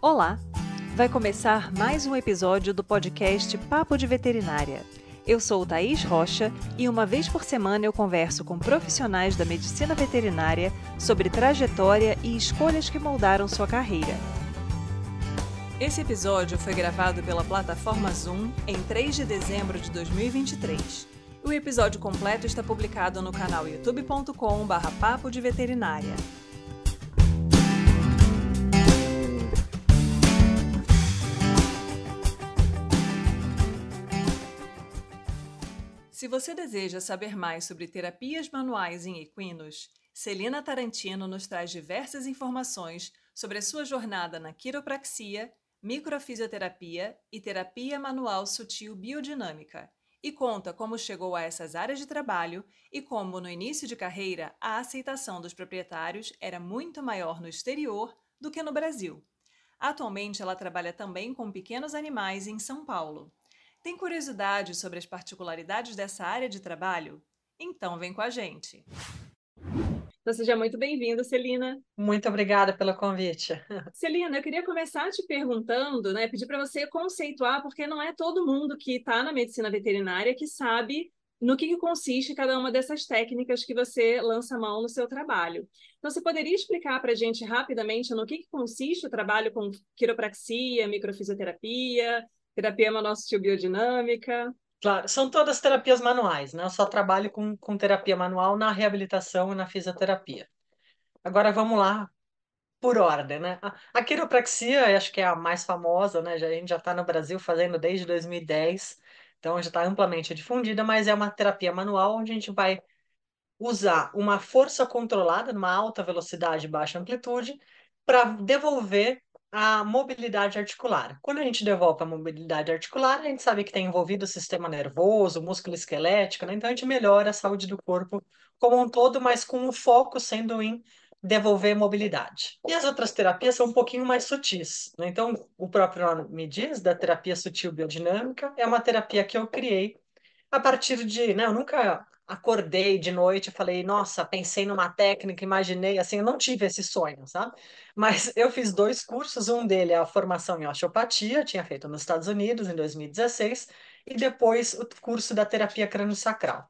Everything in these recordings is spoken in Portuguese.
Olá! Vai começar mais um episódio do podcast Papo de Veterinária. Eu sou Thaís Rocha e uma vez por semana eu converso com profissionais da medicina veterinária sobre trajetória e escolhas que moldaram sua carreira. Esse episódio foi gravado pela plataforma Zoom em 3 de dezembro de 2023. O episódio completo está publicado no canal youtube.com/papo de veterinária. Se você deseja saber mais sobre terapias manuais em equinos, Celina Tarantino nos traz diversas informações sobre a sua jornada na quiropraxia, microfisioterapia e terapia manual sutil biodinâmica, e conta como chegou a essas áreas de trabalho e como, no início de carreira, a aceitação dos proprietários era muito maior no exterior do que no Brasil. Atualmente, ela trabalha também com pequenos animais em São Paulo. Tem curiosidade sobre as particularidades dessa área de trabalho? Então vem com a gente. Então, seja muito bem-vinda, Celina. Muito obrigada pelo convite. Celina, eu queria começar te perguntando, né? Pedir para você conceituar, porque não é todo mundo que está na medicina veterinária que sabe no que, que consiste cada uma dessas técnicas que você lança mão no seu trabalho. Então, você poderia explicar para a gente rapidamente no que, que consiste o trabalho com quiropraxia, microfisioterapia, terapia é manual-biodinâmica. Claro, são todas terapias manuais, né? Eu só trabalho com, com terapia manual na reabilitação e na fisioterapia. Agora vamos lá por ordem, né? A, a quiropraxia, acho que é a mais famosa, né? Já, a gente já está no Brasil fazendo desde 2010, então já está amplamente difundida, mas é uma terapia manual onde a gente vai usar uma força controlada, numa alta velocidade e baixa amplitude, para devolver a mobilidade articular. Quando a gente devolve a mobilidade articular, a gente sabe que tem envolvido o sistema nervoso, o músculo esquelético, né? Então a gente melhora a saúde do corpo como um todo, mas com o foco sendo em devolver mobilidade. E as outras terapias são um pouquinho mais sutis. Né? Então, o próprio nome diz, da terapia sutil biodinâmica, é uma terapia que eu criei a partir de, né, eu nunca acordei de noite e falei, nossa, pensei numa técnica, imaginei, assim, eu não tive esse sonho, sabe? Mas eu fiz dois cursos, um dele é a formação em osteopatia, tinha feito nos Estados Unidos em 2016, e depois o curso da terapia crânio-sacral.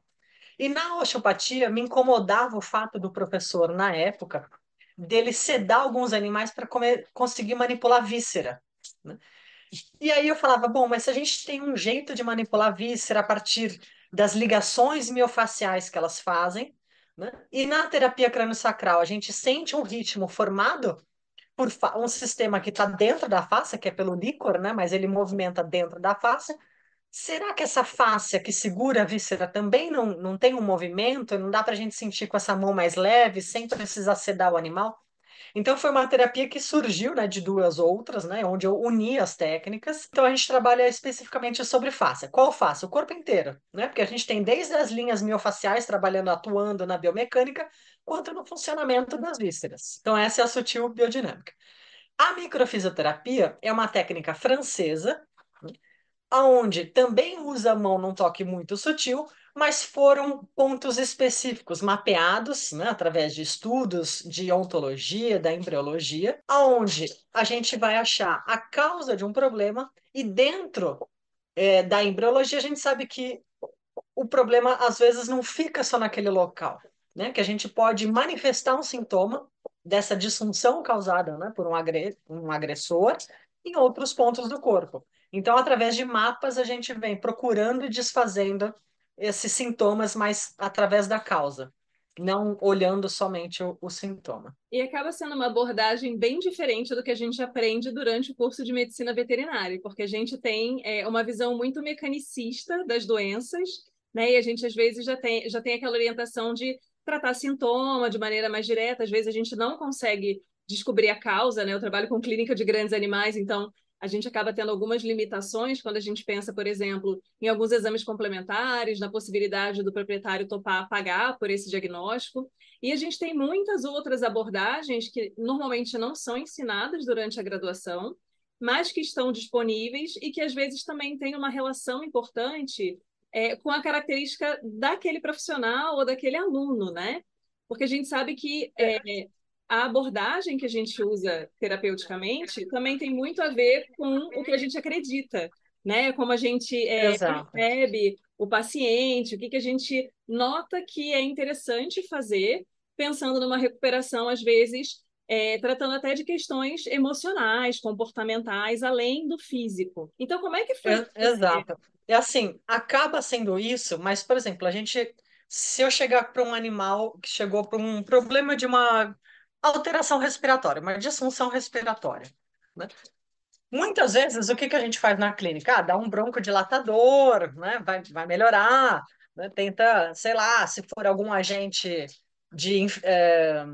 E na osteopatia me incomodava o fato do professor, na época, dele sedar alguns animais para conseguir manipular víscera, né? E aí eu falava, bom, mas se a gente tem um jeito de manipular víscera a partir das ligações miofaciais que elas fazem. Né? E na terapia crânio-sacral, a gente sente um ritmo formado por um sistema que está dentro da face, que é pelo líquor, né? mas ele movimenta dentro da face. Será que essa face que segura a víscera também não, não tem um movimento? Não dá para a gente sentir com essa mão mais leve, sem precisar sedar o animal? Então foi uma terapia que surgiu, né, de duas outras, né, onde eu uni as técnicas. Então a gente trabalha especificamente sobre face. Qual face? O corpo inteiro, né? Porque a gente tem desde as linhas miofaciais trabalhando, atuando na biomecânica, quanto no funcionamento das vísceras. Então essa é a sutil biodinâmica. A microfisioterapia é uma técnica francesa, aonde também usa a mão num toque muito sutil, mas foram pontos específicos mapeados né, através de estudos de ontologia, da embriologia, aonde a gente vai achar a causa de um problema e dentro é, da embriologia a gente sabe que o problema às vezes não fica só naquele local, né? Que a gente pode manifestar um sintoma dessa disfunção causada né, por um, agre um agressor em outros pontos do corpo. Então, através de mapas, a gente vem procurando e desfazendo esses sintomas, mas através da causa, não olhando somente o, o, sintoma. E acaba sendo uma abordagem bem diferente do que a gente aprende durante o curso de medicina veterinária, porque a gente tem é, uma visão muito mecanicista das doenças, né? E a gente às vezes já tem, já tem aquela orientação de tratar sintoma de maneira mais direta, às vezes a gente não consegue descobrir a causa, né? Eu trabalho com clínica de grandes animais, então a gente acaba tendo algumas limitações quando a gente pensa, por exemplo, em alguns exames complementares, na possibilidade do proprietário topar pagar por esse diagnóstico. E a gente tem muitas outras abordagens que normalmente não são ensinadas durante a graduação, mas que estão disponíveis e que às vezes também têm uma relação importante é, com a característica daquele profissional ou daquele aluno, né? Porque a gente sabe que é, é a abordagem que a gente usa terapeuticamente também tem muito a ver com o que a gente acredita, né? Como a gente é, percebe o paciente, o que, que a gente nota que é interessante fazer, pensando numa recuperação, às vezes, é, tratando até de questões emocionais, comportamentais, além do físico. Então, como é que foi? É, exato. É assim, acaba sendo isso, mas, por exemplo, a gente. Se eu chegar para um animal que chegou para um problema de uma alteração respiratória, uma disfunção respiratória. Né? Muitas vezes, o que, que a gente faz na clínica? Ah, dá um broncodilatador, né? vai, vai melhorar, né? tenta, sei lá, se for algum agente de, é,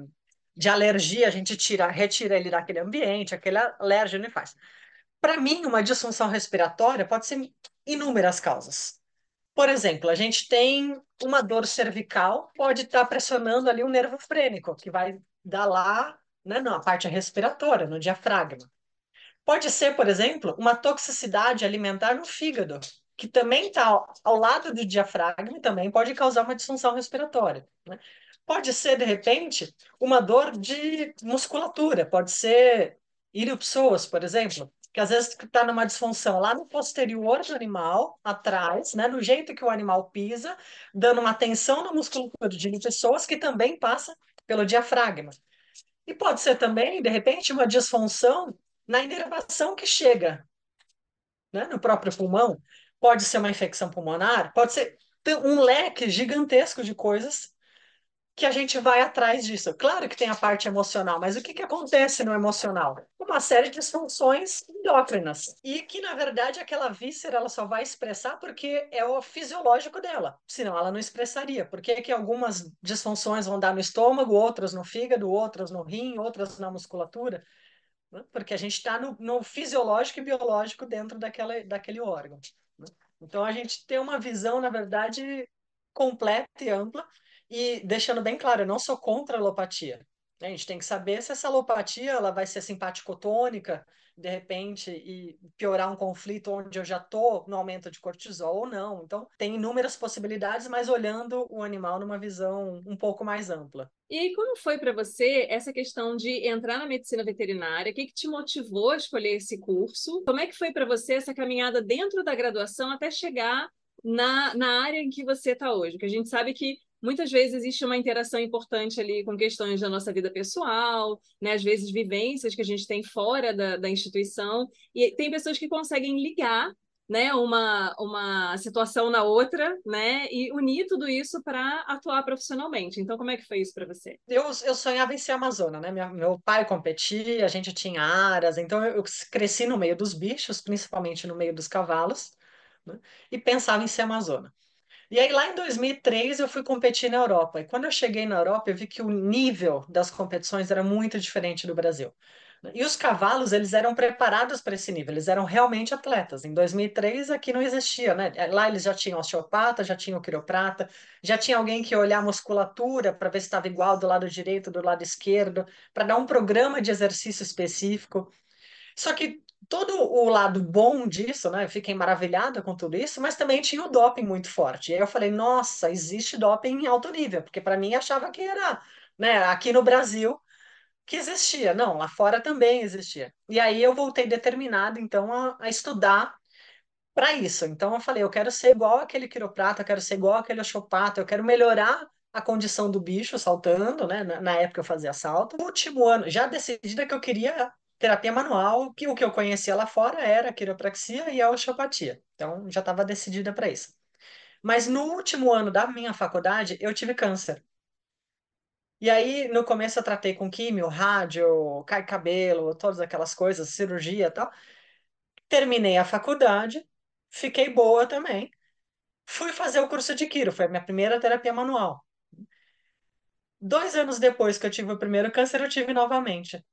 de alergia, a gente tira, retira ele daquele ambiente, aquele alérgeno e faz. Para mim, uma disfunção respiratória pode ser inúmeras causas. Por exemplo, a gente tem uma dor cervical, pode estar tá pressionando ali um nervo frênico, que vai dá lá né, na parte respiratória, no diafragma. Pode ser, por exemplo, uma toxicidade alimentar no fígado, que também está ao, ao lado do diafragma e também pode causar uma disfunção respiratória. Né? Pode ser, de repente, uma dor de musculatura, pode ser iriopsoas, por exemplo, que às vezes está numa disfunção lá no posterior do animal, atrás, né, no jeito que o animal pisa, dando uma tensão na musculatura de pessoas que também passa pelo diafragma. E pode ser também, de repente, uma disfunção na inervação que chega né, no próprio pulmão. Pode ser uma infecção pulmonar, pode ser um leque gigantesco de coisas que a gente vai atrás disso. Claro que tem a parte emocional, mas o que, que acontece no emocional? Uma série de disfunções endócrinas. E que, na verdade, aquela víscera ela só vai expressar porque é o fisiológico dela. Senão ela não expressaria. Por que, que algumas disfunções vão dar no estômago, outras no fígado, outras no rim, outras na musculatura? Né? Porque a gente está no, no, fisiológico e biológico dentro daquela, daquele órgão. Né? Então a gente tem uma visão, na verdade, completa e ampla e deixando bem claro, eu não sou contra a alopatia. Né? A gente tem que saber se essa alopatia ela vai ser simpático-tônica, de repente, e piorar um conflito onde eu já estou no aumento de cortisol ou não. Então, tem inúmeras possibilidades, mas olhando o animal numa visão um pouco mais ampla. E aí, como foi para você essa questão de entrar na medicina veterinária? O que, que te motivou a escolher esse curso? Como é que foi para você essa caminhada dentro da graduação até chegar na, na área em que você está hoje? Porque a gente sabe que muitas vezes existe uma interação importante ali com questões da nossa vida pessoal, né? às vezes vivências que a gente tem fora da, da instituição, e tem pessoas que conseguem ligar né, uma, uma situação na outra, né, e unir tudo isso para atuar profissionalmente. Então, como é que foi isso para você? Eu, eu sonhava em ser amazona, né? Meu, meu pai competia, a gente tinha aras, então eu, eu, cresci no meio dos bichos, principalmente no meio dos cavalos, né? e pensava em ser amazona. E aí, lá em 2003, eu fui competir na Europa. E quando eu cheguei na Europa, eu vi que o nível das competições era muito diferente do Brasil. E os cavalos, eles eram preparados para esse nível, eles eram realmente atletas. Em 2003, aqui não existia, né? Lá eles já tinham osteopata, já tinham quiroprata, já tinha alguém que ia olhar a musculatura para ver se estava igual do lado direito, do lado esquerdo, para dar um programa de exercício específico. Só que todo o lado bom disso, né? Eu fiquei maravilhada com tudo isso, mas também tinha o doping muito forte. E aí eu falei, nossa, existe doping em alto nível, porque para mim achava que era, né, aqui no Brasil que existia. Não, lá fora também existia. E aí eu voltei determinada, então, a, a estudar para isso. Então eu falei, eu quero ser igual aquele quiroprata, eu quero ser igual aquele osteopata, eu quero melhorar a condição do bicho saltando, né? Na, na época eu fazia salto. No último ano, já decidida que eu queria terapia manual, que o que eu conhecia lá fora era a quiropraxia e a osteopatia. Então, já estava decidida para isso. Mas no último ano da minha faculdade, eu tive câncer. E aí, no começo, eu tratei com químio, rádio, cai cabelo, todas aquelas coisas, cirurgia e tal. Terminei a faculdade, fiquei boa também. Fui fazer o curso de quiro, foi a minha primeira terapia manual. Dois anos depois que eu tive o primeiro câncer, eu tive novamente.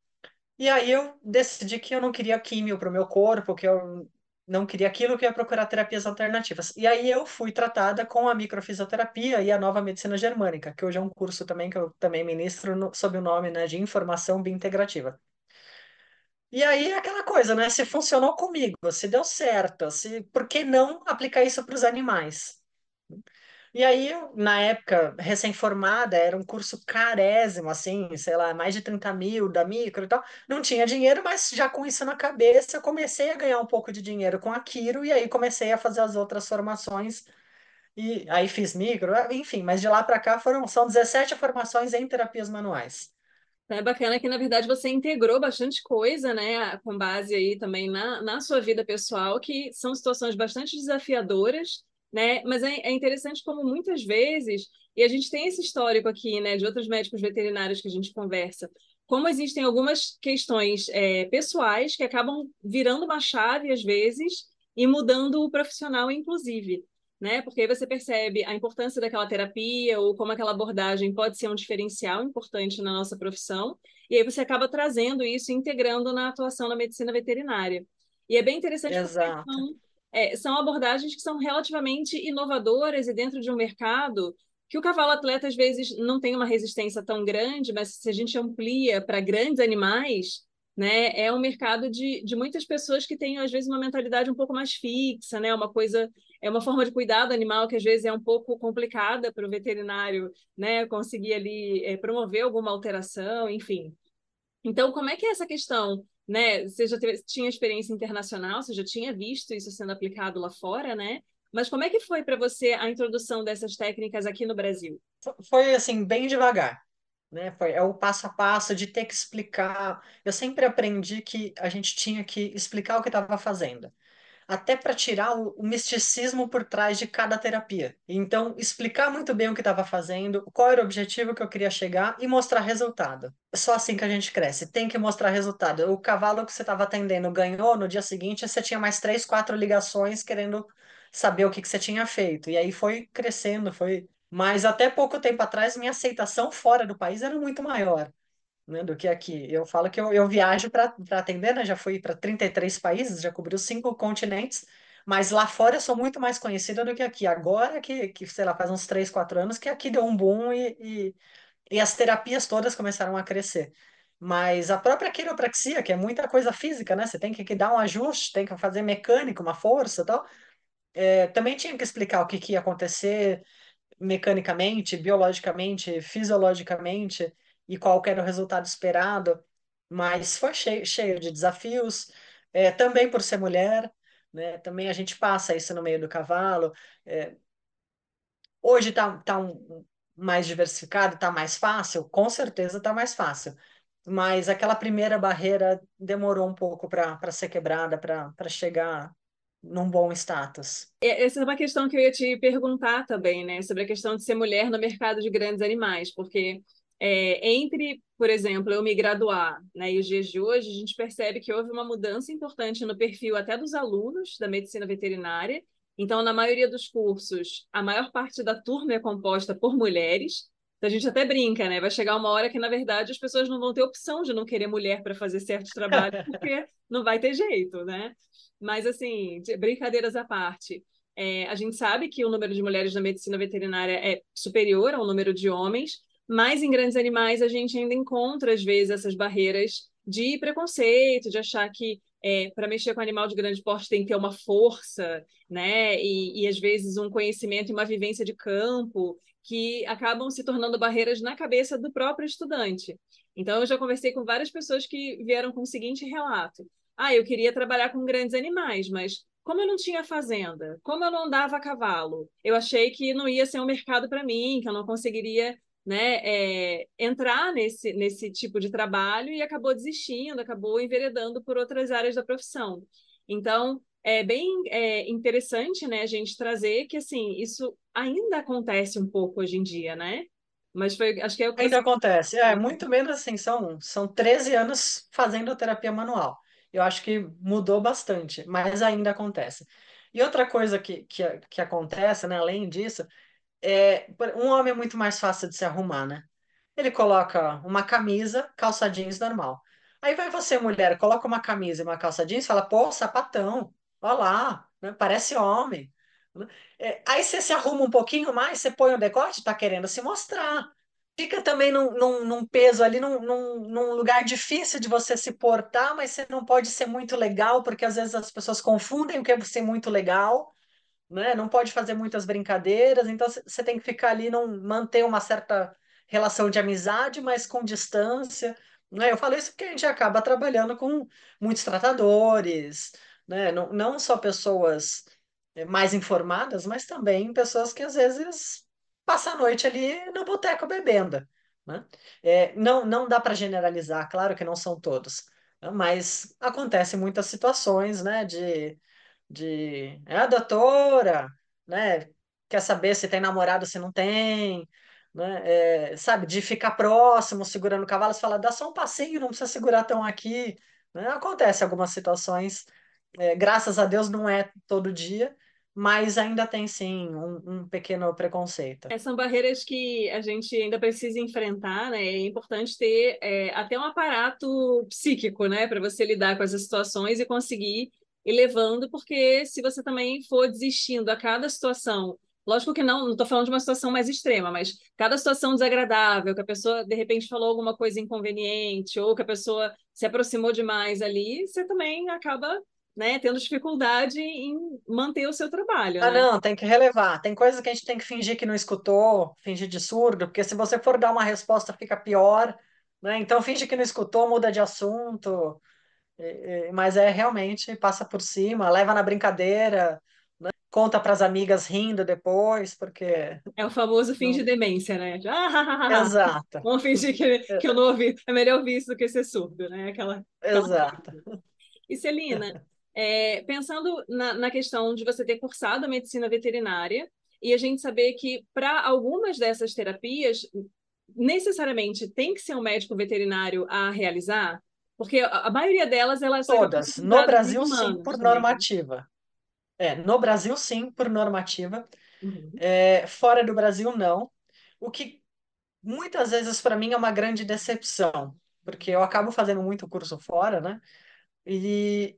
E aí eu decidi que eu não queria químio para o meu corpo, que eu não queria aquilo, que eu ia procurar terapias alternativas. E aí eu fui tratada com a microfisioterapia e a nova medicina germânica, que hoje é um curso também que eu também ministro no, sob o nome, né, de informação biointegrativa. E aí é aquela coisa, né, se funcionou comigo, se deu certo, se por que não aplicar isso para os animais? E aí, na época, recém-formada, era um curso carésimo, assim, sei lá, mais de 30 mil da micro e tal. Não tinha dinheiro, mas já com isso na cabeça, eu comecei a ganhar um pouco de dinheiro com aquilo, e aí comecei a fazer as outras formações. E aí fiz micro, enfim, mas de lá para cá foram, são 17 formações em terapias manuais. É bacana que, na verdade, você integrou bastante coisa, né, com base aí também na, na sua vida pessoal, que são situações bastante desafiadoras, né? Mas é, é interessante como muitas vezes, e a gente tem esse histórico aqui, né, de outros médicos veterinários que a gente conversa, como existem algumas questões é, pessoais que acabam virando uma chave às vezes e mudando o profissional, inclusive. Né? Porque aí você percebe a importância daquela terapia ou como aquela abordagem pode ser um diferencial importante na nossa profissão, e aí você acaba trazendo isso, integrando na atuação da medicina veterinária. E é bem interessante Exato. porque são é, são abordagens que são relativamente inovadoras e dentro de um mercado que o cavalo atleta às vezes não tem uma resistência tão grande, mas se a gente amplia para grandes animais, né, é um mercado de, de muitas pessoas que têm às vezes uma mentalidade um pouco mais fixa, né, uma coisa é uma forma de cuidado animal que às vezes é um pouco complicada para o veterinário, né, conseguir ali é, promover alguma alteração, enfim. Então, como é que é essa questão né? Você já teve, tinha experiência internacional, você já tinha visto isso sendo aplicado lá fora, né? Mas como é que foi para você a introdução dessas técnicas aqui no Brasil? Foi assim, bem devagar. Né, foi, é o passo a passo de ter que explicar. Eu sempre aprendi que a gente tinha que explicar o que estava fazendo até para tirar o, o, misticismo por trás de cada terapia. Então, explicar muito bem o que estava fazendo, qual era o objetivo que eu queria chegar e mostrar resultado. É só assim que a gente cresce, tem que mostrar resultado. O cavalo que você estava atendendo ganhou, no dia seguinte você tinha mais três, quatro ligações querendo saber o que, que você tinha feito. E aí foi crescendo, foi. Mas até pouco tempo atrás, minha aceitação fora do país era muito maior né, do que aqui. Eu falo que eu, eu viajo para atender, né? Já fui para 33 países, já cobriu cinco continentes, mas lá fora eu sou muito mais conhecida do que aqui. Agora que, que sei lá, faz uns três quatro anos que aqui deu um boom e, e, e as terapias todas começaram a crescer. Mas a própria quiropraxia, que é muita coisa física, né? Você tem que, que dar um ajuste, tem que fazer mecânico, uma força e tal. É, também tinha que explicar o que, que ia acontecer mecanicamente, biologicamente, fisiologicamente e qual era o resultado esperado, mas foi cheio, cheio de desafios, é, também por ser mulher, né? Também a gente passa isso no meio do cavalo. É, hoje está tá, tá um, mais diversificado, está mais fácil, com certeza está mais fácil. Mas aquela primeira barreira demorou um pouco para ser quebrada, para chegar num bom status. É, essa é uma questão que eu ia te perguntar também, né? Sobre a questão de ser mulher no mercado de grandes animais, porque é, entre, por exemplo, eu me graduar né, e os dias de hoje, a gente percebe que houve uma mudança importante no perfil até dos alunos da medicina veterinária. Então, na maioria dos cursos, a maior parte da turma é composta por mulheres. Então, a gente até brinca, né? Vai chegar uma hora que, na verdade, as pessoas não vão ter opção de não querer mulher para fazer certos trabalhos, porque não vai ter jeito, né? Mas, assim, brincadeiras à parte. É, a gente sabe que o número de mulheres na medicina veterinária é superior ao número de homens, mas em grandes animais a gente ainda encontra, às vezes, essas barreiras de preconceito, de achar que é, para mexer com animal de grande porte tem que ter uma força, né? E, e às vezes um conhecimento e uma vivência de campo que acabam se tornando barreiras na cabeça do próprio estudante. Então eu já conversei com várias pessoas que vieram com o seguinte relato: ah, eu queria trabalhar com grandes animais, mas como eu não tinha fazenda, como eu não andava a cavalo, eu achei que não ia ser um mercado para mim, que eu não conseguiria né, é, entrar nesse, nesse tipo de trabalho e acabou desistindo, acabou enveredando por outras áreas da profissão. Então, é bem é, interessante né, a gente trazer que assim, isso ainda acontece um pouco hoje em dia, né? Mas foi, acho que é o que Ainda acontece, é, muito menos assim, são, são 13 anos fazendo terapia manual. Eu acho que mudou bastante, mas ainda acontece. E outra coisa que, que, que acontece, né, além disso, é, um homem é muito mais fácil de se arrumar, né? Ele coloca uma camisa, calça jeans normal. Aí vai você, mulher, coloca uma camisa e uma calça jeans, fala, pô, sapatão, olha lá, né? parece homem. É, aí você se arruma um pouquinho mais, você põe um decote, tá querendo se mostrar. Fica também num, num, num peso ali, num, num, lugar difícil de você se portar, mas você não pode ser muito legal, porque às vezes as pessoas confundem o que é ser muito legal né? Não pode fazer muitas brincadeiras, então você tem que ficar ali, não manter uma certa relação de amizade, mas com distância. Né? Eu falei isso porque a gente acaba trabalhando com muitos tratadores, né? não, não só pessoas eh, mais informadas, mas também pessoas que às vezes passam a noite ali no boteco bebendo. Né? É, não, não dá para generalizar, claro que não são todos, né? mas acontecem muitas situações né, de, de é ah, doutora, né? Quer saber se tem namorado, se não tem, né? É, sabe, de ficar próximo, segurando o cavalo, você fala, dá só um passeio não precisa segurar tão aqui. Né? Acontece algumas situações, é, graças a Deus não é todo dia, mas ainda tem sim um, um, pequeno preconceito. É, são barreiras que a gente ainda precisa enfrentar, né? É importante ter é, até um aparato psíquico, né, para você lidar com essas situações e conseguir Elevando, porque se você também for desistindo a cada situação, lógico que não, não estou falando de uma situação mais extrema, mas cada situação desagradável, que a pessoa de repente falou alguma coisa inconveniente, ou que a pessoa se aproximou demais ali, você também acaba. Né, tendo dificuldade em manter o seu trabalho. Ah, né? não, tem que relevar. Tem coisas que a gente tem que fingir que não escutou, fingir de surdo, porque se você for dar uma resposta, fica pior. Né? Então, finge que não escutou, muda de assunto. É, é, mas é realmente passa por cima, leva na brincadeira, né? conta para as amigas rindo depois, porque. É o famoso fim de demência, né? Ah, Exato. Vamos fingir que, é. que eu não ouvi. É melhor ouvir isso do que ser surdo, né? Aquela. Exato. E Celina, é, pensando na, na questão de você ter cursado a medicina veterinária e a gente saber que para algumas dessas terapias necessariamente tem que ser um médico veterinário a realizar, porque a, maioria delas, elas Todas. No Brasil, sim, por assim, né? normativa. É, no Brasil, sim, por normativa. Uhum. É, fora do Brasil, não. O que muitas vezes para mim é uma grande decepção, porque eu acabo fazendo muito curso fora, né? E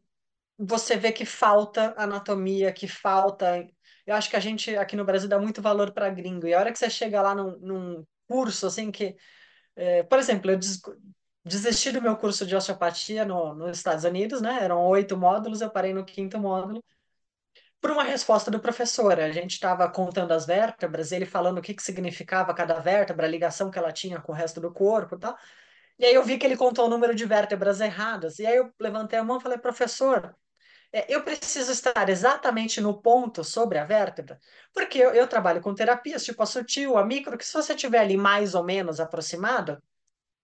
você vê que falta anatomia, que falta. Eu acho que a gente aqui no Brasil dá muito valor para gringo, e a hora que você chega lá num, num curso, assim, que. É, por exemplo, eu desisti do meu curso de osteopatia no, nos Estados Unidos, né? Eram oito módulos, eu parei no quinto módulo. Por uma resposta do professor, a gente estava contando as vértebras, ele falando o que, que significava cada vértebra, a ligação que ela tinha com o resto do corpo e tal. E aí eu vi que ele contou o número de vértebras erradas. E aí eu levantei a mão e falei, professor, é, eu preciso estar exatamente no ponto sobre a vértebra, porque eu, eu trabalho com terapias tipo a sutil, a micro, que se você tiver ali mais ou menos aproximado,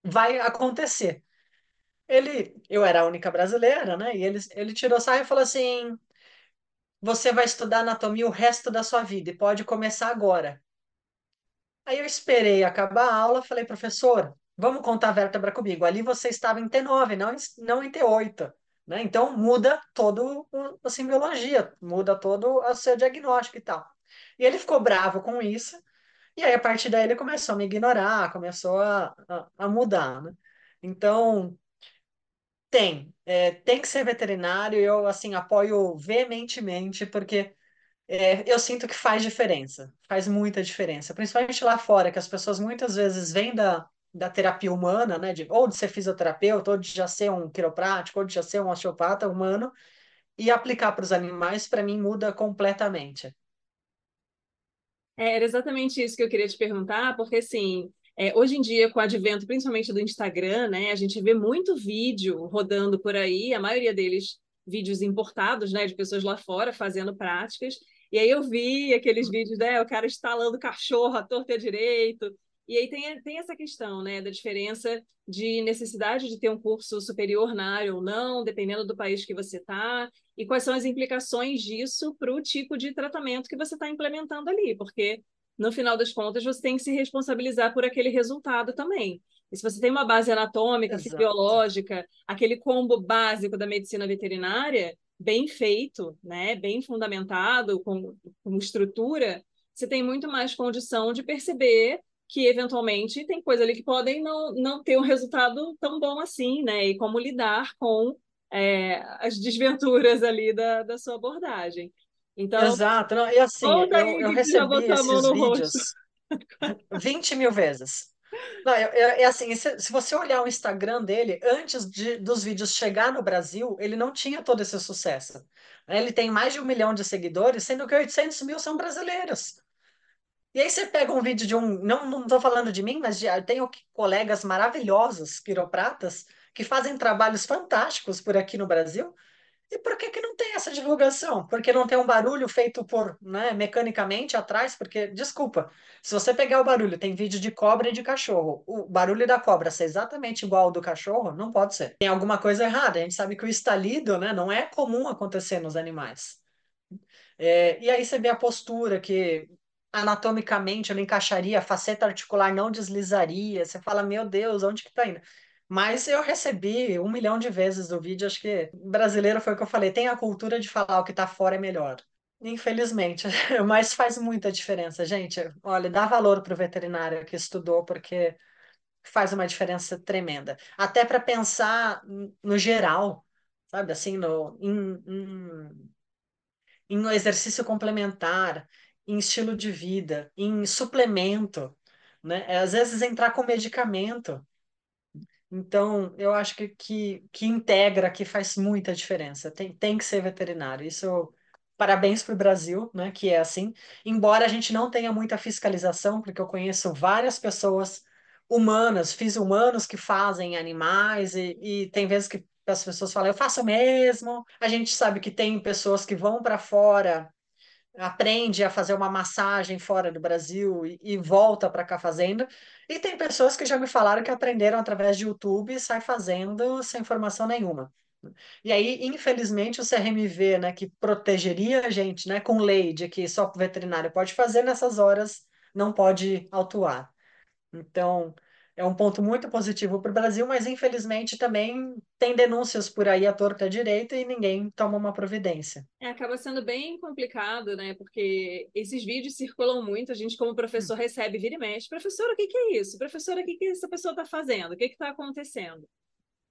vai acontecer. Ele, eu era a única brasileira, né? E ele, ele tirou sarro e falou assim: você vai estudar anatomia o resto da sua vida e pode começar agora. Aí eu esperei acabar a aula, falei, professor, vamos contar a vértebra comigo. Ali você estava em T9, não, não em T8. Né? Então muda todo a simbiologia, muda todo o seu diagnóstico e tal. E ele ficou bravo com isso e aí, a partir daí, ele começou a me ignorar, começou a, a, a mudar, né? Então, tem. É, tem que ser veterinário. Eu, assim, apoio veementemente, porque é, eu sinto que faz diferença. Faz muita diferença. Principalmente lá fora, que as pessoas muitas vezes vêm da, da terapia humana, né? De, ou de ser fisioterapeuta, ou de já ser um quiroprático, ou de já ser um osteopata humano, e aplicar para os animais, para mim, muda completamente. É, era exatamente isso que eu queria te perguntar, porque assim, é, hoje em dia, com o advento principalmente do Instagram, né, a gente vê muito vídeo rodando por aí, a maioria deles vídeos importados, né, de pessoas lá fora fazendo práticas. E aí eu vi aqueles uhum. vídeos, né, o cara instalando cachorro à torta e à direito. E aí tem, tem essa questão, né, da diferença de necessidade de ter um curso superior na área ou não, dependendo do país que você está e quais são as implicações disso para o tipo de tratamento que você está implementando ali, porque no final das contas você tem que se responsabilizar por aquele resultado também. E se você tem uma base anatômica, biológica, aquele combo básico da medicina veterinária, bem feito, né, bem fundamentado, com, com estrutura, você tem muito mais condição de perceber que eventualmente tem coisa ali que podem não, não ter um resultado tão bom assim, né? E como lidar com é, as desventuras ali da, da sua abordagem. Então, Exato, não, e assim, eu, eu recebi esses vídeos rosto. 20 mil vezes. Não, é, é assim, se, se, você olhar o Instagram dele, antes de, dos vídeos chegar no Brasil, ele não tinha todo esse sucesso. Né? Ele tem mais de um milhão de seguidores, sendo que 800 mil são brasileiros. E aí você pega um vídeo de um, não estou falando de mim, mas de, ah, tenho colegas maravilhosos, quiropratas, que fazem trabalhos fantásticos por aqui no Brasil. E por que, que não tem essa divulgação? Porque não tem um barulho feito por, né, mecanicamente atrás? Porque, desculpa, se você pegar o barulho, tem vídeo de cobra e de cachorro. O barulho da cobra ser exatamente igual ao do cachorro, não pode ser. Tem alguma coisa errada. A gente sabe que o estalido, né, não é comum acontecer nos animais. É, e aí você vê a postura que anatomicamente ela encaixaria, a faceta articular não deslizaria. Você fala, meu Deus, onde que está indo? Mas eu recebi um milhão de vezes do vídeo, acho que brasileiro foi o que eu falei, tem a cultura de falar o que está fora é melhor. Infelizmente, mas faz muita diferença, gente. Olha, dá valor para o veterinário que estudou, porque faz uma diferença tremenda. Até para pensar no geral, sabe, assim, no, em, em, em exercício complementar, em estilo de vida, em suplemento, né? É, às vezes entrar com medicamento, então, eu acho que, que, que integra, que faz muita diferença. Tem, tem que ser veterinário. Isso, parabéns para o Brasil, né, que é assim. Embora a gente não tenha muita fiscalização, porque eu conheço várias pessoas humanas, fiz humanos que fazem animais, e, e tem vezes que as pessoas falam, eu faço mesmo. A gente sabe que tem pessoas que vão para fora aprende a fazer uma massagem fora do Brasil e, e volta para cá fazendo. E tem pessoas que já me falaram que aprenderam através de YouTube e sai fazendo sem formação nenhuma. E aí, infelizmente, o CRMV, né, que protegeria a gente, né, com lei de que só o veterinário pode fazer nessas horas, não pode autuar. Então, é um ponto muito positivo para o Brasil, mas infelizmente também tem denúncias por aí à torta direita e ninguém toma uma providência. É, acaba sendo bem complicado, né? Porque esses vídeos circulam muito, a gente, como professor, hum. recebe, vira e mexe. Professora, o que, que é isso? Professora, o que, que essa pessoa está fazendo? O que está acontecendo?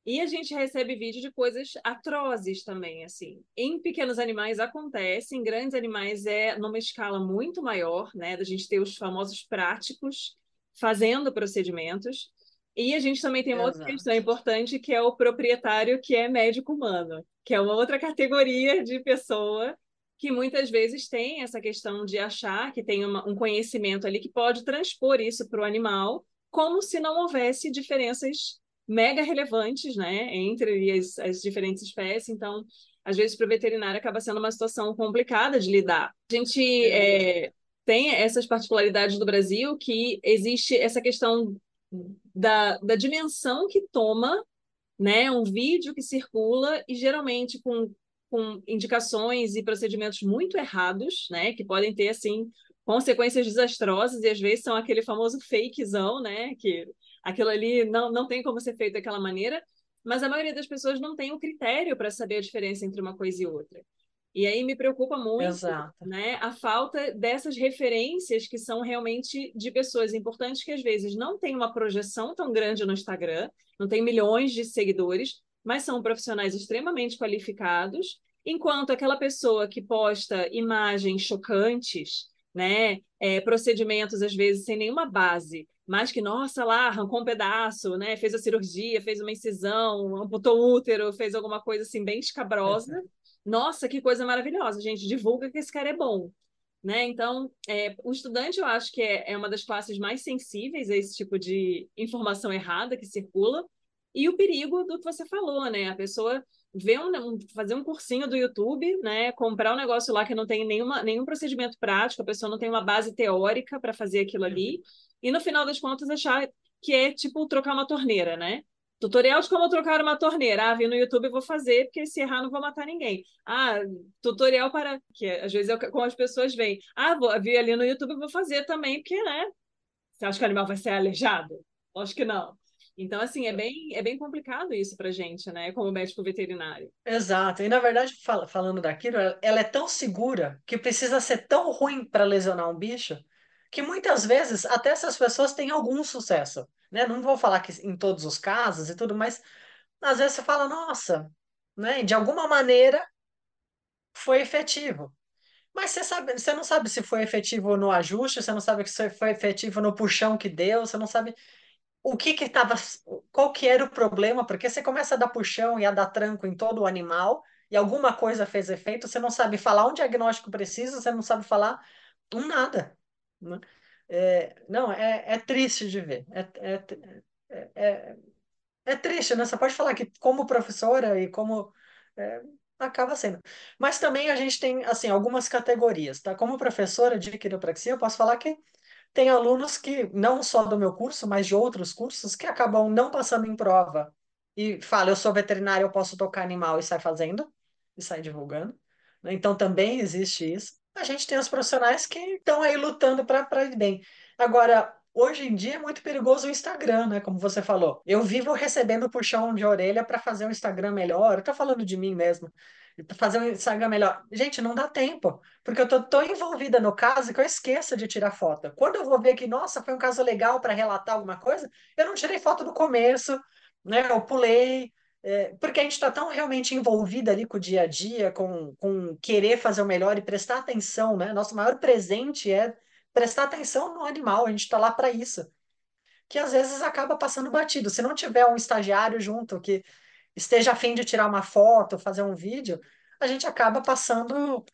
E a gente recebe vídeo de coisas atrozes também, assim. Em pequenos animais acontece, em grandes animais é numa escala muito maior, né? Da gente ter os famosos práticos, fazendo procedimentos. E a gente também tem uma Exato. outra questão importante, que é o proprietário que é médico humano, que é uma outra categoria de pessoa que muitas vezes tem essa questão de achar que tem uma, um conhecimento ali que pode transpor isso para o animal, como se não houvesse diferenças mega relevantes, né, entre as, as diferentes espécies. Então, às vezes para o veterinário acaba sendo uma situação complicada de lidar. A gente é, tem essas particularidades do Brasil que existe essa questão da, da dimensão que toma né, um vídeo que circula e geralmente com, com indicações e procedimentos muito errados, né, que podem ter assim consequências desastrosas e às vezes são aquele famoso fakezão, né, que aquilo ali não, não tem como ser feito daquela maneira, mas a maioria das pessoas não tem o um critério para saber a diferença entre uma coisa e outra. E aí me preocupa muito Exato. né, a falta dessas referências que são realmente de pessoas importantes que às vezes não têm uma projeção tão grande no Instagram, não tem milhões de seguidores, mas são profissionais extremamente qualificados, enquanto aquela pessoa que posta imagens chocantes, né, é, procedimentos às vezes sem nenhuma base, mas que, nossa, lá arrancou um pedaço, né, fez a cirurgia, fez uma incisão, amputou o útero, fez alguma coisa assim bem é. escabrosa. Exato nossa, que coisa maravilhosa, gente, divulga que esse cara é bom. Né? Então, é, o estudante, eu acho que é, é uma das classes mais sensíveis a esse tipo de informação errada que circula, e o perigo do que você falou, né? A pessoa vê um, um, fazer um cursinho do YouTube, né? Comprar um negócio lá que não tem nenhuma, nenhum procedimento prático, a pessoa não tem uma base teórica para fazer aquilo ali, uhum. e no final das contas achar que é tipo trocar uma torneira, né? Tutorial de como trocar uma torneira. Ah, vi no YouTube, vou fazer, porque se errar não vou matar ninguém. Ah, tutorial para... Que às vezes é como as pessoas veem. Ah, vou, vi ali no YouTube, vou fazer também, porque, né? Você acha que o animal vai ser aleijado? Acho que não. Então, assim, é bem, é bem complicado isso pra gente, né? Como médico veterinário. Exato. E, na verdade, falando daquilo, ela é tão segura que precisa ser tão ruim para lesionar um bicho que muitas vezes até essas pessoas têm algum sucesso, né? Não vou falar que em todos os casos e tudo, mas às vezes você fala, nossa, né? De alguma maneira foi efetivo. Mas você, sabe, você não sabe se foi efetivo no ajuste, você não sabe se foi efetivo no puxão que deu, você não sabe o que que estava, qual que era o problema, porque você começa a dar puxão e a dar tranco em todo o animal e alguma coisa fez efeito, você não sabe falar um diagnóstico preciso, você não sabe falar um nada. Né? É, não, é, é, triste de ver. É é, é, é, é, triste, né? Você pode falar que como professora e como é, acaba sendo. Mas também a gente tem, assim, algumas categorias, tá? Como professora de quiropraxia, eu posso falar que tem alunos que, não só do meu curso, mas de outros cursos, que acabam não passando em prova e fala, eu sou veterinário, eu posso tocar animal e sai fazendo, e sai divulgando. Né? Então também existe isso a gente tem os profissionais que estão aí lutando para ir bem. Agora, Hoje em dia é muito perigoso o Instagram, né? Como você falou. Eu vivo recebendo puxão de orelha para fazer um Instagram melhor. Eu tô falando de mim mesmo. Fazer um Instagram melhor. Gente, não dá tempo, porque eu tô tão envolvida no caso que eu esqueço de tirar foto. Quando eu vou ver que, nossa, foi um caso legal para relatar alguma coisa, eu não tirei foto do começo, né? Eu pulei, é, porque a gente está tão realmente envolvida ali com o dia a dia, com, com querer fazer o melhor e prestar atenção, né? Nosso maior presente é prestar atenção no animal, a gente está lá para isso. Que às vezes acaba passando batido. Se não tiver um estagiário junto que esteja afim de tirar uma foto, fazer um vídeo, a gente acaba passando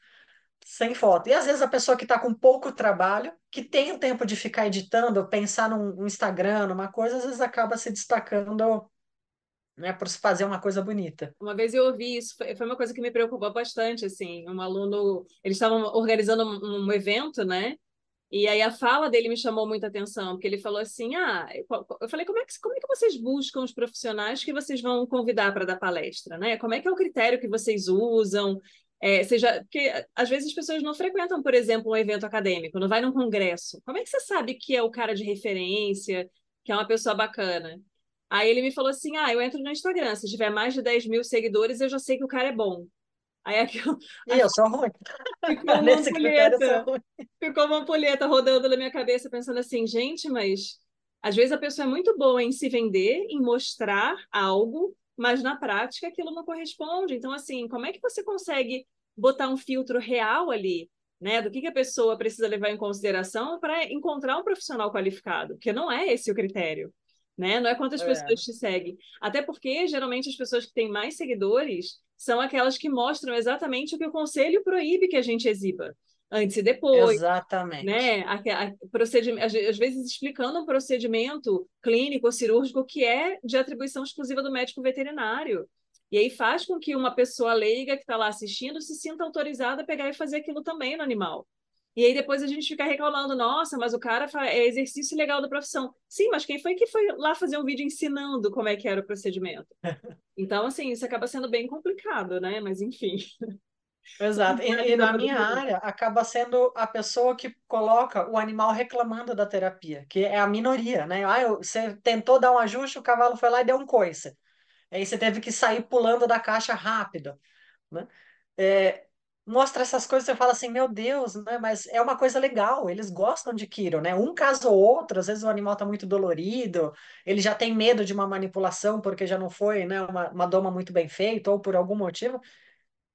sem foto. E às vezes a pessoa que está com pouco trabalho, que tem o tempo de ficar editando, pensar num, num Instagram, numa coisa, às vezes acaba se destacando né, para se fazer uma coisa bonita. Uma vez eu ouvi isso, foi uma coisa que me preocupou bastante, assim, um aluno, eles estavam organizando um, evento, né, e aí a fala dele me chamou muita atenção, porque ele falou assim, ah, eu falei, como é que, como é que vocês buscam os profissionais que vocês vão convidar para dar palestra, né, como é que é o critério que vocês usam, é, seja, porque às vezes as pessoas não frequentam, por exemplo, um evento acadêmico, não vai num congresso, como é que você sabe que é o cara de referência, que é uma pessoa bacana? Aí ele me falou assim: ah, eu entro no Instagram, se tiver mais de 10 mil seguidores, eu já sei que o cara é bom. Aí aqui eu sou ruim. Ficou uma, ampulheta, ficou uma ampulheta rodando na minha cabeça, pensando assim, gente, mas às vezes a pessoa é muito boa em se vender, em mostrar algo, mas na prática aquilo não corresponde. Então, assim, como é que você consegue botar um filtro real ali, né? Do que, que a pessoa precisa levar em consideração para encontrar um profissional qualificado? Porque não é esse o critério né? Não é quantas é. pessoas te seguem. Até porque, geralmente, as pessoas que têm mais seguidores são aquelas que mostram exatamente o que o conselho proíbe que a gente exiba. Antes e depois. Exatamente. Né? A, a, procedimento, às vezes explicando um procedimento clínico ou cirúrgico que é de atribuição exclusiva do médico veterinário. E aí faz com que uma pessoa leiga que está lá assistindo se sinta autorizada a pegar e fazer aquilo também no animal. E aí depois a gente fica reclamando, nossa, mas o cara é exercício legal da profissão. Sim, mas quem foi que foi lá fazer um vídeo ensinando como é que era o procedimento? Então, assim, isso acaba sendo bem complicado, né? Mas enfim. Exato. E, é e na minha área, acaba sendo a pessoa que coloca o animal reclamando da terapia, que é a minoria, né? Ah, você tentou dar um ajuste, o cavalo foi lá e deu um coice. Aí você teve que sair pulando da caixa rápido, né? É, mostra essas coisas, e fala assim, meu Deus, né? Mas é uma coisa legal, eles gostam de Kiro, né? Um caso ou outro, às vezes o animal está muito dolorido, ele já tem medo de uma manipulação porque já não foi, né, uma, uma doma muito bem feita ou por algum motivo.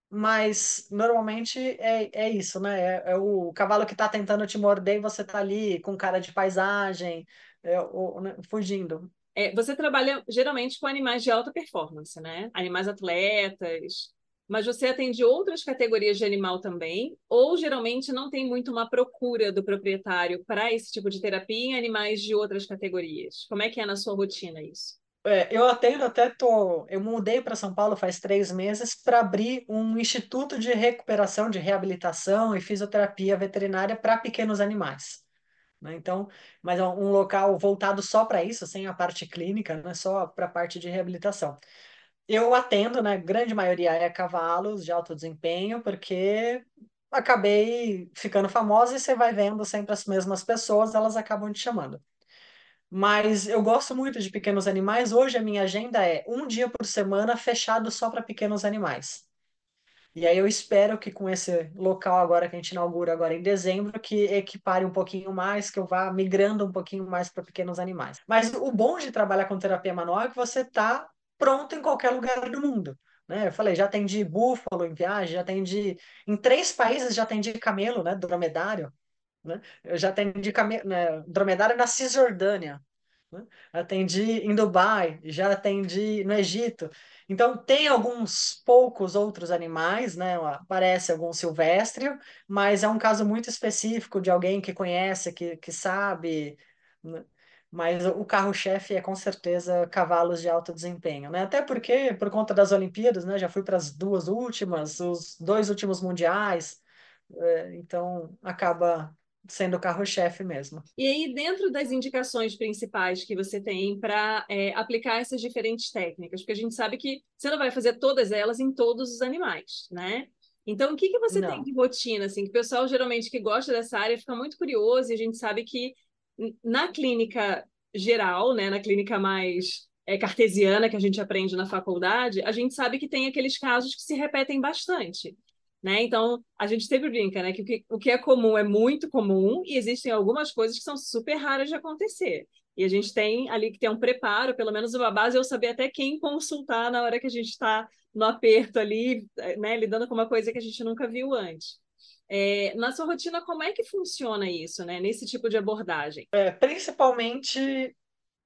Mas normalmente é, é isso, né? É, é o cavalo que está tentando te morder e você está ali com cara de paisagem, é, ou, né, fugindo. É, você trabalha geralmente com animais de alta performance, né? Animais atletas, mas você atende outras categorias de animal também, ou geralmente não tem muito uma procura do proprietário para esse tipo de terapia em animais de outras categorias? Como é que é na sua rotina isso? É, eu atendo até tô, eu mudei para São Paulo faz três meses para abrir um instituto de recuperação, de reabilitação e fisioterapia veterinária para pequenos animais. Né? Então, mas é um local voltado só para isso, sem a parte clínica, é só para a parte de reabilitação eu atendo, né, grande maioria é cavalos de alto desempenho, porque acabei ficando famosa e você vai vendo sempre as mesmas pessoas, elas acabam te chamando. Mas eu gosto muito de pequenos animais. Hoje a minha agenda é um dia por semana fechado só para pequenos animais. E aí eu espero que com esse local agora que a gente inaugura agora em dezembro, que equipare um pouquinho mais, que eu vá migrando um pouquinho mais para pequenos animais. Mas o bom de trabalhar com terapia manual é que você está pronto em qualquer lugar do mundo. Né? Eu falei, já atendi búfalo em viagem, já atendi. Em três países já atendi camelo, né? Dromedário. Né? Eu já atendi camelo, né? dromedário na Cisjordânia. Né? Atendi em Dubai, já atendi no Egito. Então, tem alguns poucos outros animais, né? Aparece algum silvestre, mas é um caso muito específico de alguém que conhece, que, que sabe. Né? mas o carro-chefe é com certeza cavalos de alto desempenho, né? Até porque, por conta das Olimpíadas, né? Já fui para as duas últimas, os dois últimos mundiais, é, então acaba sendo o carro-chefe mesmo. E aí, dentro das indicações principais que você tem para é, aplicar essas diferentes técnicas, porque a gente sabe que você não vai fazer todas elas em todos os animais, né? Então, o que, que você não. tem de rotina, assim, que o pessoal geralmente que gosta dessa área fica muito curioso e a gente sabe que na clínica geral, né, na clínica mais é, cartesiana que a gente aprende na faculdade, a gente sabe que tem aqueles casos que se repetem bastante. Né? Então, a gente sempre brinca né, que o, que o que é comum é muito comum e existem algumas coisas que são super raras de acontecer. E a gente tem ali que ter um preparo, pelo menos uma base, eu saber até quem consultar na hora que a gente está no aperto ali, é, né, lidando com uma coisa que a gente nunca viu antes. É, na sua rotina, como é que funciona isso, né? Nesse tipo de abordagem? É, principalmente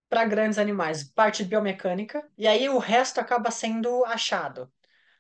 para grandes animais, parte biomecânica, e aí o resto acaba sendo achado.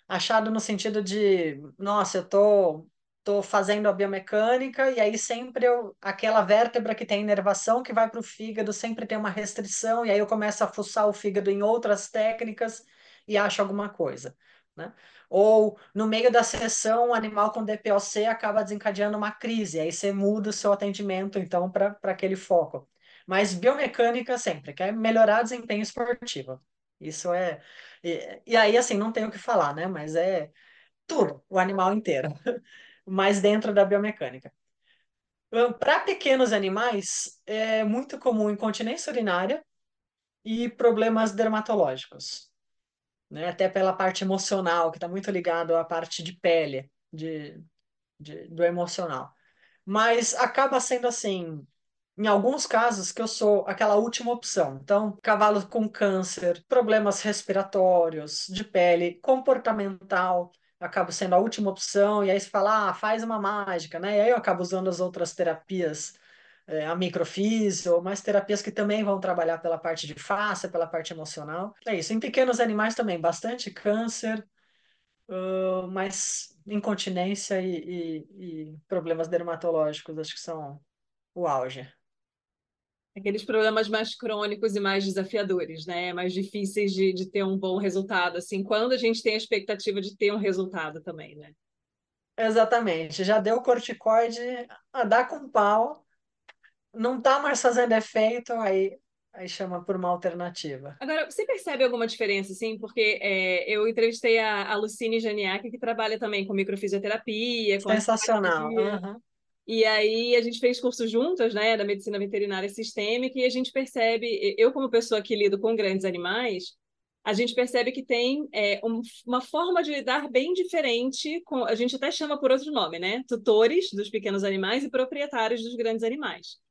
Achado no sentido de, nossa, eu tô, tô fazendo a biomecânica, e aí sempre eu, aquela vértebra que tem inervação que vai para o fígado sempre tem uma restrição, e aí eu começo a fuçar o fígado em outras técnicas e acho alguma coisa. Né? ou no meio da sessão um animal com DPOC acaba desencadeando uma crise, aí você muda o seu atendimento então para aquele foco. Mas biomecânica sempre, quer é melhorar desempenho esportivo. Isso é. E, e aí, assim, não tenho o que falar, né? Mas é tudo, o animal inteiro, mas dentro da biomecânica. Para pequenos animais, é muito comum incontinência urinária e problemas dermatológicos né? até pela parte emocional, que está muito ligado à parte de pele, de, de, do emocional. Mas acaba sendo assim, em alguns casos, que eu sou aquela última opção. Então, cavalo com câncer, problemas respiratórios, de pele, comportamental, acabo sendo a última opção, e aí você fala, ah, faz uma mágica, né? E aí eu acabo usando as outras terapias é, a microfísio, mais terapias que também vão trabalhar pela parte de face, pela parte emocional. É isso. Em pequenos animais também, bastante câncer, uh, mas incontinência e, e, e problemas dermatológicos, acho que são o auge. Aqueles problemas mais crônicos e mais desafiadores, né? Mais difíceis de, de ter um bom resultado, assim, quando a gente tem a expectativa de ter um resultado também, né? Exatamente. Já deu corticoide a dar com pau, não está mais fazendo efeito, aí Aí chama por uma alternativa. Agora, você percebe alguma diferença, assim? Porque é, eu entrevistei a, a Lucine Janiak, que trabalha também com microfisioterapia. Com Sensacional. E aí a gente fez curso juntas, né, da medicina veterinária sistêmica, e a gente percebe, eu como pessoa que lido com grandes animais, a gente percebe que tem é, um, uma forma de lidar bem diferente com, a gente até chama por outro nome, né, tutores dos pequenos animais e proprietários dos grandes animais.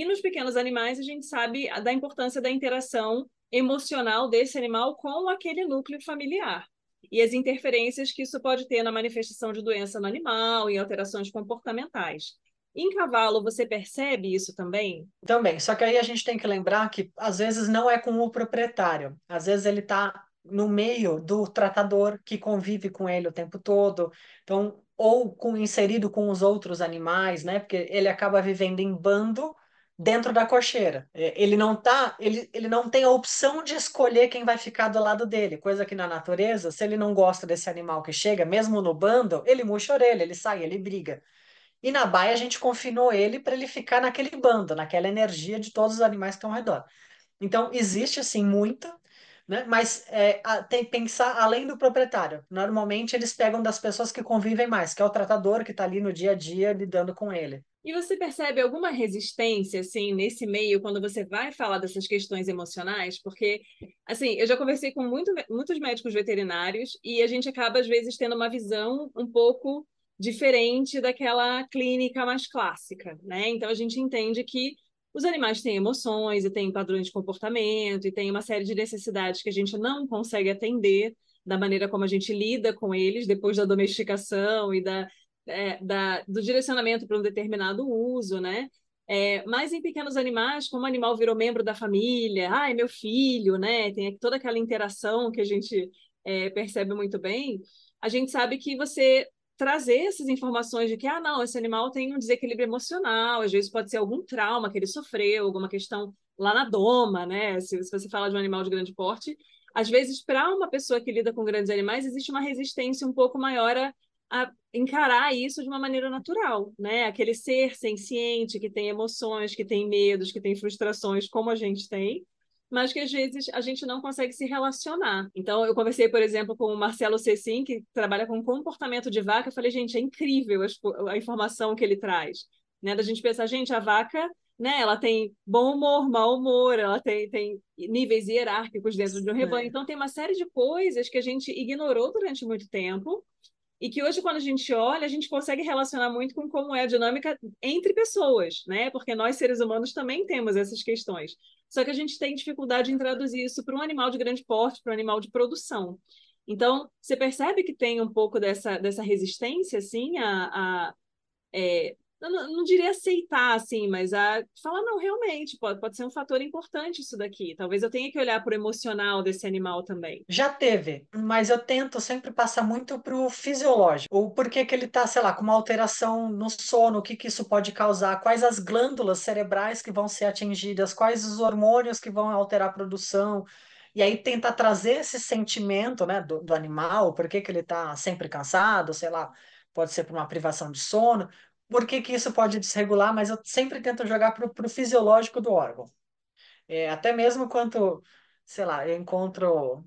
E nos pequenos animais, a gente sabe da importância da interação emocional desse animal com aquele núcleo familiar e as interferências que isso pode ter na manifestação de doença no animal e alterações comportamentais. Em cavalo, você percebe isso também? Também, só que aí a gente tem que lembrar que às vezes não é com o proprietário, às vezes ele está no meio do tratador que convive com ele o tempo todo, então ou com, inserido com os outros animais, né? Porque ele acaba vivendo em bando dentro da cocheira. É, ele não tá, ele, ele não tem a opção de escolher quem vai ficar do lado dele, coisa que na natureza, se ele não gosta desse animal que chega, mesmo no bando, ele murcha a orelha, ele sai, ele briga. E na baia a gente confinou ele para ele ficar naquele bando, naquela energia de todos os animais que estão ao redor. Então, existe assim muito, né? mas é, a, tem que pensar além do proprietário. Normalmente eles pegam das pessoas que convivem mais, que é o tratador que está ali no dia a dia lidando com ele. E você percebe alguma resistência, assim, nesse meio, quando você vai falar dessas questões emocionais? Porque, assim, eu já conversei com muito, muitos médicos veterinários e a gente acaba, às vezes, tendo uma visão um pouco diferente daquela clínica mais clássica, né? Então, a gente entende que os animais têm emoções e têm padrões de comportamento e têm uma série de necessidades que a gente não consegue atender da maneira como a gente lida com eles depois da domesticação e da é, da, do direcionamento para um determinado uso, né? É, mas em pequenos animais, como o animal virou membro da família, ah, é meu filho, né? Tem toda aquela interação que a gente é, percebe muito bem. A gente sabe que você trazer essas informações de que, ah, não, esse animal tem um desequilíbrio emocional, às vezes pode ser algum trauma que ele sofreu, alguma questão lá na doma, né? Se, se você fala de um animal de grande porte, às vezes, para uma pessoa que lida com grandes animais, existe uma resistência um pouco maior a a encarar isso de uma maneira natural, né? Aquele ser senciente que tem emoções, que tem medos, que tem frustrações, como a gente tem, mas que às vezes a gente não consegue se relacionar. Então, eu conversei, por exemplo, com o Marcelo Cecim, que trabalha com comportamento de vaca. Eu falei, gente, é incrível a, informação que ele traz, né? Da gente pensar, gente, a vaca, né? Ela tem bom humor, mau humor, ela tem, tem níveis hierárquicos dentro de um rebanho. É. Então, tem uma série de coisas que a gente ignorou durante muito tempo e que hoje, quando a gente olha, a gente consegue relacionar muito com como é a dinâmica entre pessoas, né? Porque nós, seres humanos, também temos essas questões. Só que a gente tem dificuldade em traduzir isso para um animal de grande porte, para um animal de produção. Então, você percebe que tem um pouco dessa, dessa resistência, assim, a, a é, não, não, diria aceitar, assim, mas a falar, não, realmente, pode, pode ser um fator importante isso daqui. Talvez eu tenha que olhar para o emocional desse animal também. Já teve, mas eu tento sempre passar muito para o fisiológico. o porquê que ele está, sei lá, com uma alteração no sono, o que, que isso pode causar, quais as glândulas cerebrais que vão ser atingidas, quais os hormônios que vão alterar a produção e aí tenta trazer esse sentimento né, do, do animal, por que, que ele está sempre cansado, sei lá, pode ser por uma privação de sono, por que, que isso pode desregular, mas eu sempre tento jogar para o fisiológico do órgão. É, até mesmo quando, sei lá, eu encontro,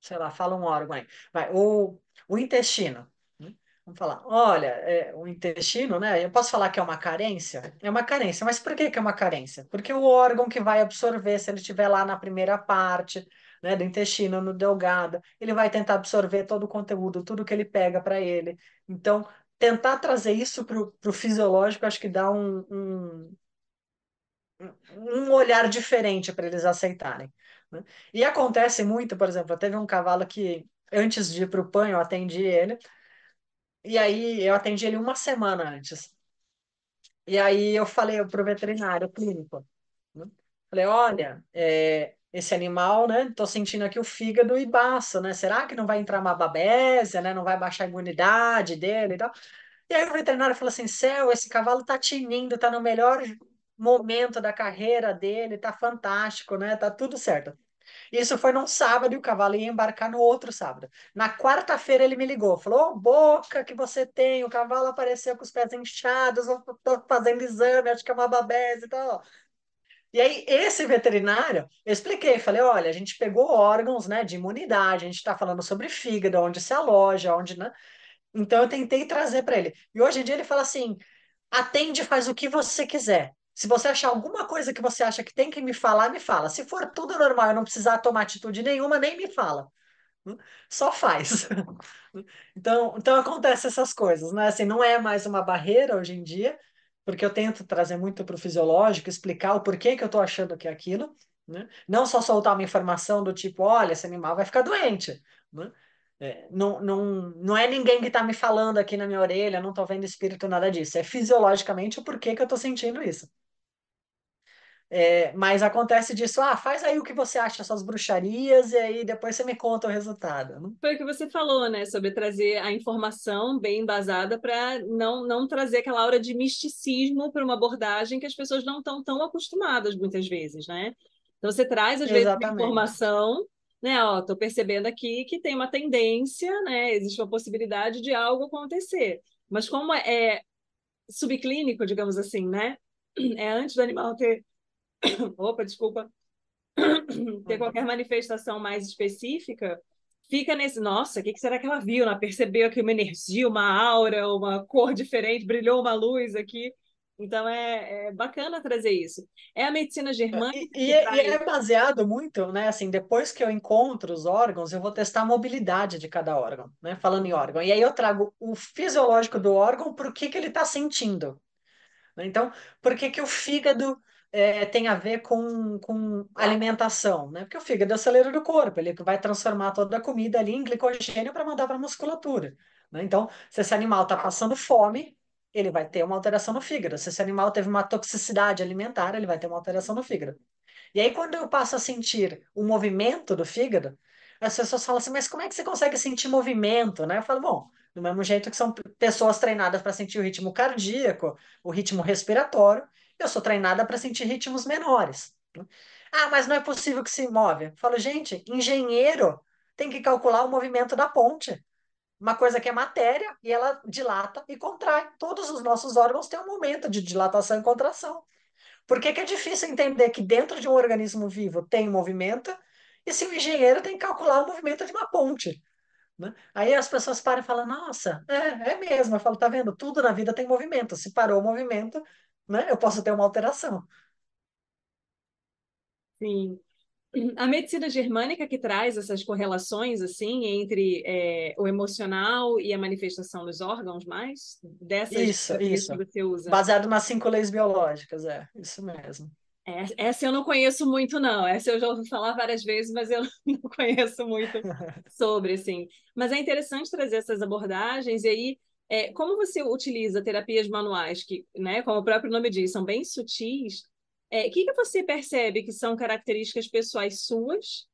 sei lá, fala um órgão aí, vai, o, o intestino. Né? Vamos falar, olha, é, o intestino, né? Eu posso falar que é uma carência? É uma carência, mas por que, que é uma carência? Porque o órgão que vai absorver, se ele estiver lá na primeira parte, né, do intestino, no delgado, ele vai tentar absorver todo o conteúdo, tudo que ele pega para ele. Então, tentar trazer isso para o fisiológico, acho que dá um, um, um olhar diferente para eles aceitarem. Né? E acontece muito, por exemplo, teve um cavalo que, antes de ir para o PAN, eu atendi ele, e aí eu atendi ele uma semana antes. E aí eu falei para o veterinário clínico, né? falei, olha, é, esse animal, né? Estou sentindo aqui o fígado e baço, né? Será que não vai entrar uma babésia, né? Não vai baixar a imunidade dele e tal? E aí o veterinário falou assim, céu, esse cavalo tá tinindo, tá no melhor momento da carreira dele, tá fantástico, né? Tá tudo certo. Isso foi num sábado e o cavalo ia embarcar no outro sábado. Na quarta-feira ele me ligou, falou: oh, boca que você tem, o cavalo apareceu com os pés inchados, tô fazendo exame, acho que é uma babésia e então, tal. E aí, esse veterinário, eu expliquei, falei, olha, a gente pegou órgãos né, de imunidade, a gente está falando sobre fígado, onde se aloja, onde. Né? Então eu tentei trazer para ele. E hoje em dia ele fala assim: atende, faz o que você quiser. Se você achar alguma coisa que você acha que tem que me falar, me fala. Se for tudo normal, eu não precisar tomar atitude nenhuma, nem me fala. Hum? Só faz. Então, então acontece essas coisas, né? Assim, não é mais uma barreira hoje em dia, porque eu tento trazer muito para o fisiológico, explicar o porquê que eu estou achando que é aquilo, né? não só soltar uma informação do tipo, olha, esse animal vai ficar doente, né? É, não, não, não é ninguém que está me falando aqui na minha orelha, não estou vendo espírito, nada disso. É fisiologicamente o porquê que eu estou sentindo isso. É, mas acontece disso, ah, faz aí o que você acha, suas bruxarias, e aí depois você me conta o resultado. Né? Foi o que você falou, né? Sobre trazer a informação bem embasada para não, não trazer aquela aura de misticismo para uma abordagem que as pessoas não estão tão acostumadas muitas vezes, né? Então você traz, às Exatamente. vezes, informação, né? Ó, tô percebendo aqui que tem uma tendência, né? Existe uma possibilidade de algo acontecer. Mas como é, é subclínico, digamos assim, né? É antes do animal ter opa, desculpa, ter qualquer manifestação mais específica, fica nesse, nossa, o que, que, será que ela viu? Ela percebeu aqui uma energia, uma aura, uma cor diferente, brilhou uma luz aqui. Então é, é bacana trazer isso. É a medicina é, germânica. E, é, e, e, é baseado muito, né? Assim, depois que eu encontro os órgãos, eu vou testar a mobilidade de cada órgão, né? Falando em órgão. E aí eu trago o fisiológico do órgão, o que, que ele está sentindo. Né? Então, por que, que o fígado é, tem a ver com, com tá. alimentação, né? Porque o fígado é o celeiro do corpo, ele vai transformar toda a comida ali em glicogênio para mandar para a musculatura. Né? Então, se esse animal está passando fome, ele vai ter uma alteração no fígado. Se esse animal teve uma toxicidade alimentar, ele vai ter uma alteração no fígado. E aí, quando eu passo a sentir o movimento do fígado, as pessoas falam assim, mas como é que você consegue sentir movimento, né? Eu falo, bom, do mesmo jeito que são pessoas treinadas para sentir o ritmo cardíaco, o ritmo respiratório, eu sou treinada para sentir ritmos menores. Né? Ah, mas não é possível que se move. falo, gente, engenheiro tem que calcular o movimento da ponte. Uma coisa que é matéria e ela dilata e contrai. Todos os nossos órgãos têm um momento de dilatação e contração. Por que, que é difícil entender que dentro de um organismo vivo tem movimento e se o engenheiro tem que calcular o movimento de uma ponte? Né? Aí as pessoas param e falam, nossa, é, é mesmo. Eu falo, tá vendo? Tudo na vida tem movimento. Se parou o movimento, né? Eu posso ter uma alteração. Sim. A medicina germânica que traz essas correlações assim entre é, o emocional e a manifestação dos órgãos mais dessas isso, isso. que você usa. Baseado nas cinco leis biológicas, é, isso mesmo. É, essa eu não conheço muito, não. Essa eu já ouvi falar várias vezes, mas eu não conheço muito sobre, assim. Mas é interessante trazer essas abordagens, e aí é, como você utiliza terapias manuais, que, né, como o próprio nome diz, são bem sutis, o é, que, que você percebe que são características pessoais suas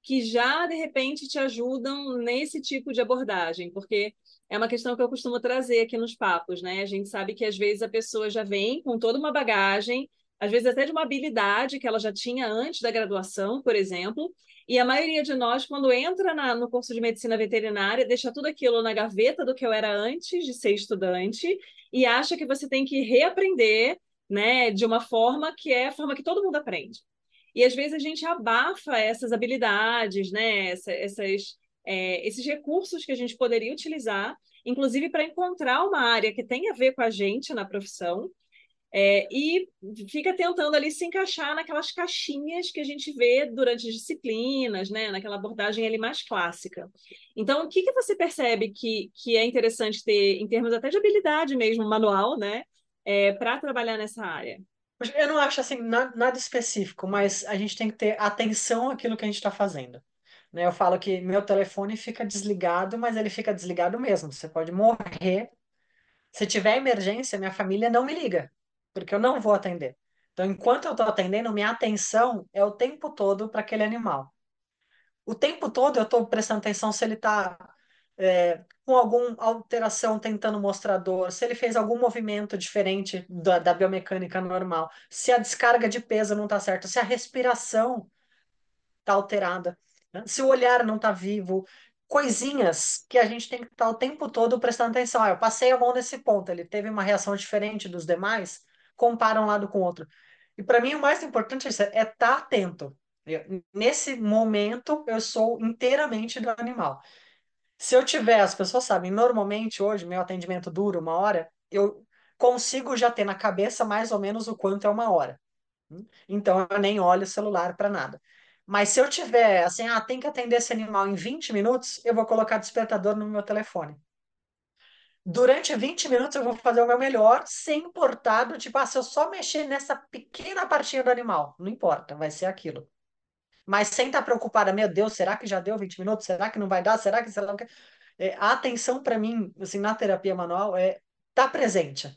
que já, de repente, te ajudam nesse tipo de abordagem? Porque é uma questão que eu costumo trazer aqui nos papos, né? A gente sabe que às vezes a pessoa já vem com toda uma bagagem às vezes até de uma habilidade que ela já tinha antes da graduação, por exemplo. E a maioria de nós, quando entra na, no curso de medicina veterinária, deixa tudo aquilo na gaveta do que eu era antes de ser estudante e acha que você tem que reaprender, né, de uma forma que é a forma que todo mundo aprende. E às vezes a gente abafa essas habilidades, né, Essa, essas, é, esses recursos que a gente poderia utilizar, inclusive para encontrar uma área que tem a ver com a gente na profissão é, e fica tentando ali se encaixar naquelas caixinhas que a gente vê durante as disciplinas, né? naquela abordagem ali mais clássica. Então, o que, que você percebe que, que é interessante ter, em termos até de habilidade mesmo, manual, né? É, para trabalhar nessa área? Eu não acho assim nada específico, mas a gente tem que ter atenção àquilo que a gente está fazendo. Né? Eu falo que meu telefone fica desligado, mas ele fica desligado mesmo. Você pode morrer. Se tiver emergência, minha família não me liga porque eu não vou atender. Então, enquanto eu estou atendendo, minha atenção é o tempo todo para aquele animal. O tempo todo eu estou prestando atenção se ele está é, com alguma alteração tentando mostrar dor, se ele fez algum movimento diferente da, da biomecânica normal, se a descarga de peso não está certa, se a respiração está alterada, né? se o olhar não está vivo. Coisinhas que a gente tem que estar tá o tempo todo prestando atenção. Ah, eu passei a mão nesse ponto, ele teve uma reação diferente dos demais compara um lado com o outro. E para mim o mais importante é estar é tá atento. Eu, nesse momento eu sou inteiramente do animal. Se eu tiver, as pessoas sabem, normalmente hoje meu atendimento dura uma hora, eu consigo já ter na cabeça mais ou menos o quanto é uma hora. Então eu nem olho o celular para nada. Mas se eu tiver assim, ah, tem que atender esse animal em 20 minutos, eu vou colocar despertador no meu telefone durante 20 minutos eu vou fazer o meu melhor, sem importar do tipo, ah, se eu só mexer nessa pequena partinha do animal, não importa, vai ser aquilo. Mas sem estar tá preocupada, meu Deus, será que já deu 20 minutos? Será que não vai dar? Será que sei lá o que? É, a atenção para mim, assim, na terapia manual é estar tá presente.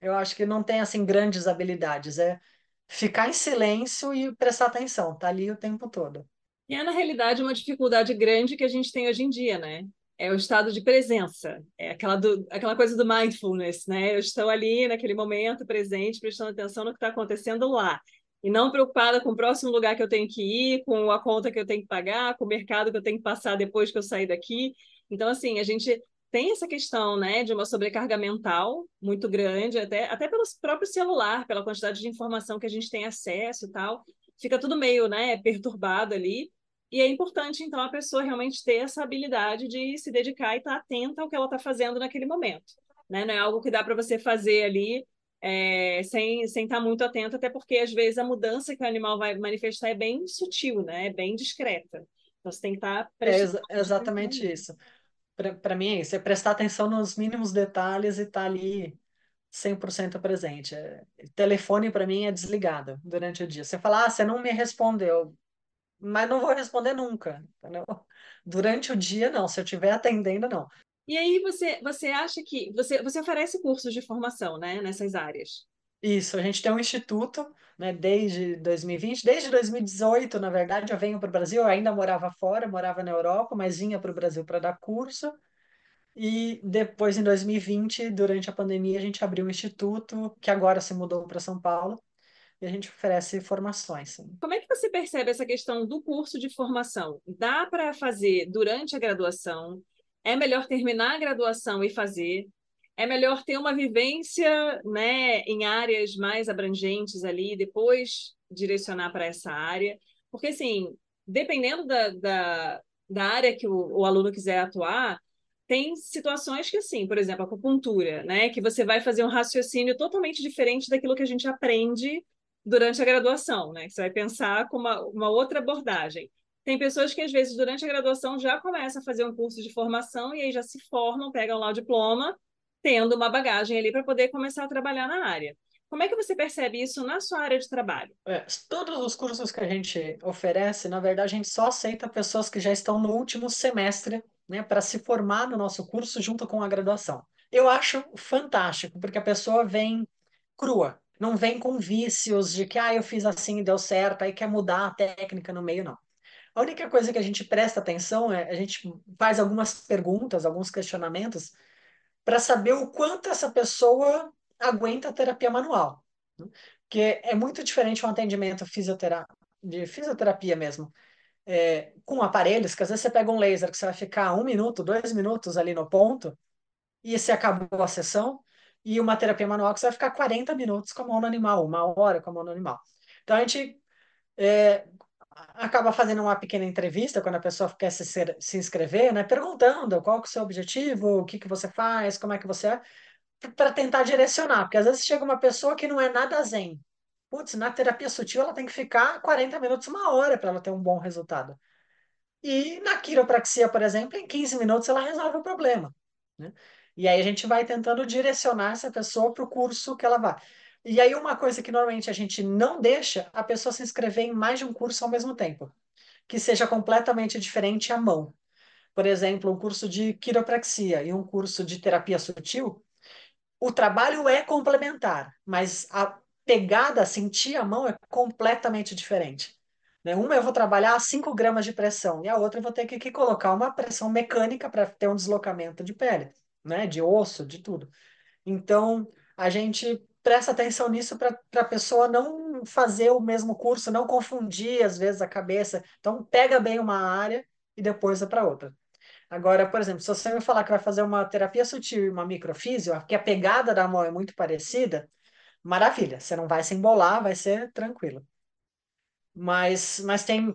Eu acho que não tem assim grandes habilidades, é ficar em silêncio e prestar atenção, tá ali o tempo todo. E é, na realidade, uma dificuldade grande que a gente tem hoje em dia, né? é o estado de presença, é aquela, do, aquela coisa do mindfulness, né? Eu estou ali naquele momento presente, prestando atenção no que está acontecendo lá. E não preocupada com o próximo lugar que eu tenho que ir, com a conta que eu tenho que pagar, com o mercado que eu tenho que passar depois que eu sair daqui. Então, assim, a gente tem essa questão, né, de uma sobrecarga mental muito grande, até, até pelo próprio celular, pela quantidade de informação que a gente tem acesso e tal. Fica tudo meio, né, perturbado ali. E é importante, então, a pessoa realmente ter essa habilidade de se dedicar e estar tá atenta ao que ela está fazendo naquele momento. Né? Não é algo que dá para você fazer ali é, sem, sem estar tá muito atento, até porque, às vezes, a mudança que o animal vai manifestar é bem sutil, né? é bem discreta. Então, você tem que estar tá é prestando... É exatamente isso. Para mim é isso, é prestar atenção nos mínimos detalhes e estar tá ali 100% presente. É, telefone, para mim, é desligado durante o dia. Você fala, ah, você não me respondeu mas não vou responder nunca. Entendeu? Durante o dia, não. Se eu estiver atendendo, não. E aí você, você acha que você, você oferece cursos de formação, né, nessas áreas? Isso, a gente tem um instituto, né, desde 2020, desde 2018, na verdade, eu venho para o Brasil, eu ainda morava fora, morava na Europa, mas vinha para o Brasil para dar curso. E depois, em 2020, durante a pandemia, a gente abriu um instituto, que agora se mudou para São Paulo, e a gente oferece formações. Sim. Como é que você percebe essa questão do curso de formação? Dá para fazer durante a graduação? É melhor terminar a graduação e fazer? É melhor ter uma vivência né, em áreas mais abrangentes ali, depois direcionar para essa área? Porque, assim, dependendo da, da, da área que o, o aluno quiser atuar, tem situações que assim, por exemplo, acupuntura, né, que você vai fazer um raciocínio totalmente diferente daquilo que a gente aprende durante a graduação, né? Você vai pensar com uma, uma outra abordagem. Tem pessoas que, às vezes, durante a graduação já começam a fazer um curso de formação e aí já se formam, pegam lá o diploma, tendo uma bagagem ali para poder começar a trabalhar na área. Como é que você percebe isso na sua área de trabalho? É, todos os cursos que a gente oferece, na verdade, a gente só aceita pessoas que já estão no último semestre né, para se formar no nosso curso junto com a graduação. Eu acho fantástico, porque a pessoa vem crua, não vem com vícios de que, ah, eu fiz assim e deu certo, aí quer mudar a técnica no meio, não. A única coisa que a gente presta atenção é a gente faz algumas perguntas, alguns questionamentos, para saber o quanto essa pessoa aguenta a terapia manual. Né? Porque é muito diferente um atendimento de fisioterapia mesmo, é, com aparelhos, que às vezes você pega um laser que você vai ficar um minuto, dois minutos ali no ponto, e você acabou a sessão, e uma terapia manual que você vai ficar 40 minutos com a mão no animal, uma hora com a mão no animal. Então a gente é, acaba fazendo uma pequena entrevista quando a pessoa quer se, se inscrever, né? Perguntando qual é o seu objetivo, o que, que você faz, como é que você é, para tentar direcionar, porque às vezes chega uma pessoa que não é nada zen. Putz, na terapia sutil ela tem que ficar 40 minutos, uma hora para ela ter um bom resultado. E na quiropraxia, por exemplo, em 15 minutos ela resolve o problema. Né? E aí a gente vai tentando direcionar essa pessoa para o curso que ela vai. E aí uma coisa que normalmente a gente não deixa a pessoa se inscrever em mais de um curso ao mesmo tempo, que seja completamente diferente à mão. Por exemplo, um curso de quiropraxia e um curso de terapia sutil, o trabalho é complementar, mas a pegada, sentir a mão é completamente diferente. Né? Uma eu vou trabalhar 5 gramas de pressão e a outra eu vou ter que, que colocar uma pressão mecânica para ter um deslocamento de pele né? De osso, de tudo. Então, a gente presta atenção nisso para a pessoa não fazer o mesmo curso, não confundir às vezes a cabeça. Então, pega bem uma área e depois é para outra. Agora, por exemplo, se você me falar que vai fazer uma terapia sutil e uma microfísio, que a pegada da mão é muito parecida, maravilha, você não vai se embolar, vai ser tranquilo. Mas, mas tem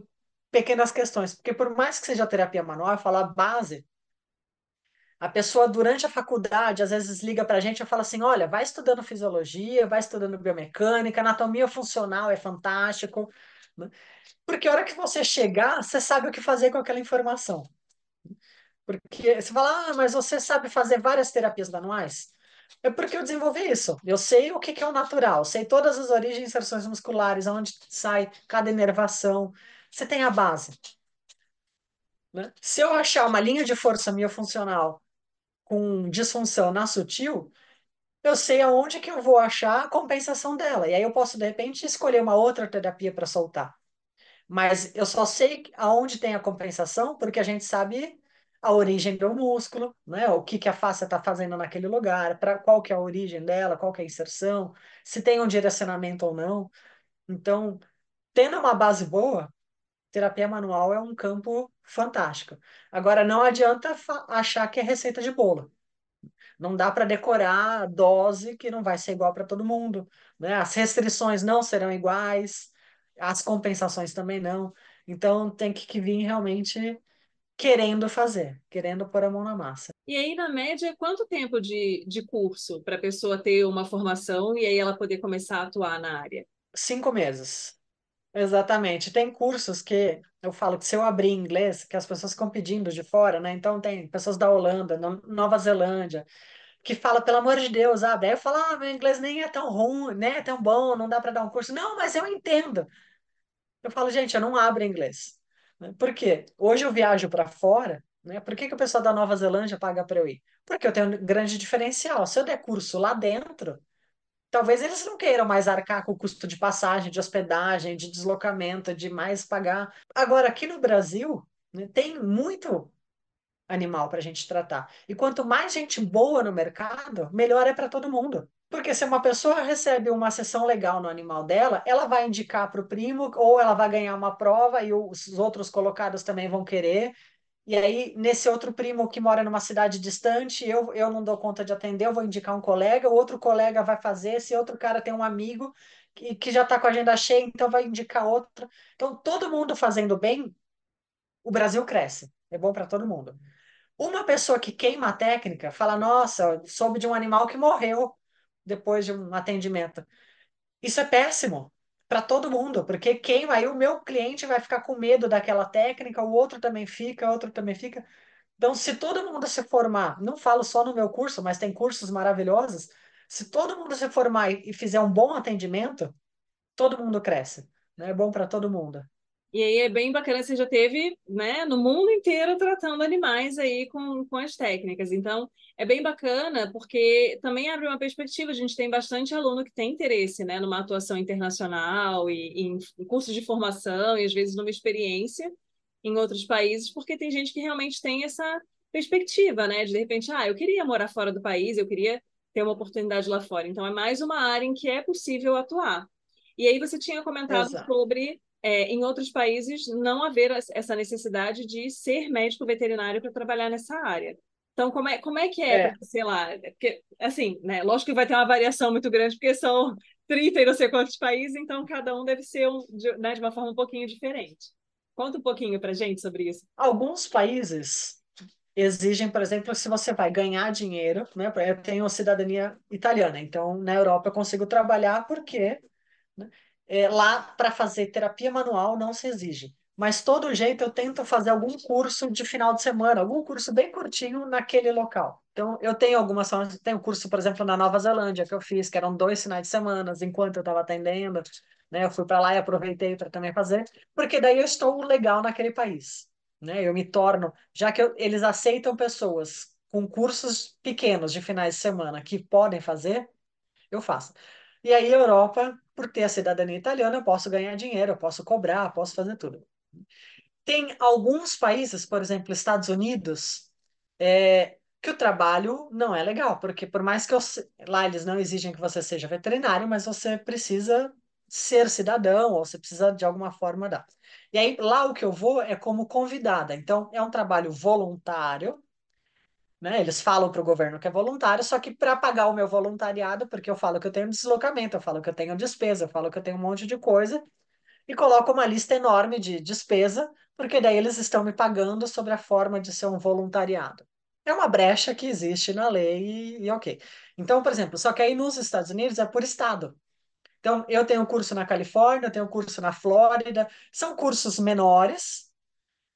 pequenas questões, porque por mais que seja terapia manual, falar base, a pessoa, durante a faculdade, às vezes liga para a gente e fala assim: olha, vai estudando fisiologia, vai estudando biomecânica, anatomia funcional é fantástico. Né? Porque a hora que você chegar, você sabe o que fazer com aquela informação. Porque você fala, ah, mas você sabe fazer várias terapias manuais? É porque eu desenvolvi isso. Eu sei o que, que é o natural, sei todas as origens e inserções musculares, onde sai cada inervação. Você tem a base. Né? Se eu achar uma linha de força miofuncional com disfunção sutil, eu sei aonde que eu vou achar a compensação dela. E aí eu posso, de repente, escolher uma outra terapia para soltar. Mas eu só sei aonde tem a compensação, porque a gente sabe a origem do músculo, né? O que, que a face está fazendo naquele lugar, para qual que é a origem dela, qual que é a inserção, se tem um direcionamento ou não. Então, tendo uma base boa, terapia manual é um campo fantástico. Agora, não adianta achar que é receita de bolo. Não dá para decorar a dose que não vai ser igual para todo mundo. Né? As restrições não serão iguais, as compensações também não. Então, tem que, vir realmente querendo fazer, querendo pôr a mão na massa. E aí, na média, quanto tempo de, de curso para a pessoa ter uma formação e aí ela poder começar a atuar na área? Cinco meses. Exatamente. Tem cursos que eu falo que se eu abrir em inglês, que as pessoas ficam pedindo de fora, né? Então tem pessoas da Holanda, no- Nova Zelândia, que fala, pelo amor de Deus, abre. Aí eu falo, ah, meu inglês nem é tão ruim, né? É tão bom, não dá para dar um curso. Não, mas eu entendo. Eu falo, gente, eu não abro inglês. Né? Por quê? Hoje eu viajo para fora, né? Por que que o pessoal da Nova Zelândia paga para eu ir? Porque eu tenho um grande diferencial. Se eu der curso lá dentro, talvez eles não queiram mais arcar com o custo de passagem, de hospedagem, de deslocamento, de mais pagar. Agora, aqui no Brasil, né, tem muito animal para a gente tratar. E quanto mais gente boa no mercado, melhor é para todo mundo. Porque se uma pessoa recebe uma sessão legal no animal dela, ela vai indicar para o primo, ou ela vai ganhar uma prova e os outros colocados também vão querer. E aí, nesse outro primo que mora numa cidade distante, eu, eu não dou conta de atender, eu vou indicar um colega, outro colega vai fazer, esse outro cara tem um amigo que, que já está com a agenda cheia, então vai indicar outro. Então, todo mundo fazendo bem, o Brasil cresce. É bom para todo mundo. Uma pessoa que queima a técnica fala: Nossa, soube de um animal que morreu depois de um atendimento. Isso é péssimo para todo mundo, porque quem aí o meu cliente vai ficar com medo daquela técnica, o outro também fica, o outro também fica. Então, se todo mundo se formar, não falo só no meu curso, mas tem cursos maravilhosos, se todo mundo se formar e fizer um bom atendimento, todo mundo cresce, né? É bom para todo mundo. E aí é bem bacana, você já teve, né, no mundo inteiro tratando animais aí com, com as técnicas. Então, é bem bacana porque também abre uma perspectiva, a gente tem bastante aluno que tem interesse, né, numa atuação internacional e, em, em cursos de formação e às vezes numa experiência em outros países, porque tem gente que realmente tem essa perspectiva, né, de de repente, ah, eu queria morar fora do país, eu queria ter uma oportunidade lá fora. Então, é mais uma área em que é possível atuar. E aí você tinha comentado Exato. sobre é, em outros países não haver essa necessidade de ser médico veterinário para trabalhar nessa área. Então, como é, como é que é, é. sei lá, porque, assim, né, lógico que vai ter uma variação muito grande, porque são 30 e não sei quantos países, então cada um deve ser um, de, né, de uma forma um pouquinho diferente. Conta um pouquinho para gente sobre isso. Alguns países exigem, por exemplo, se você vai ganhar dinheiro, né? Eu tenho cidadania italiana, então na Europa eu consigo trabalhar porque é, lá para fazer terapia manual não se exige. Mas todo jeito eu tento fazer algum curso de final de semana, algum curso bem curtinho naquele local. Então, eu tenho algumas formas, tenho curso, por exemplo, na Nova Zelândia, que eu fiz, que eram dois finais de semana, enquanto eu estava atendendo, né? Eu fui para lá e aproveitei para também fazer, porque daí eu estou legal naquele país, né? Eu me torno, já que eu, eles aceitam pessoas com cursos pequenos de finais de semana que podem fazer, eu faço. E aí, Europa, por ter a cidadania italiana, eu posso ganhar dinheiro, eu posso cobrar, eu posso fazer tudo. Tem alguns países, por exemplo, Estados Unidos, é, que o trabalho não é legal, porque por mais que eu, lá eles não exigem que você seja veterinário, mas você precisa ser cidadão, ou você precisa de alguma forma dar. E aí, lá o que eu vou é como convidada. Então, é um trabalho voluntário, né? Eles falam para o governo que é voluntário, só que para pagar o meu voluntariado, porque eu falo que eu tenho deslocamento, eu falo que eu tenho despesa, eu falo que eu tenho um monte de coisa, e coloco uma lista enorme de despesa, porque daí eles estão me pagando sobre a forma de ser um voluntariado. É uma brecha que existe na lei e, e ok. Então, por exemplo, só que aí nos Estados Unidos é por estado. Então, eu tenho curso na Califórnia, eu tenho curso na Flórida, são cursos menores,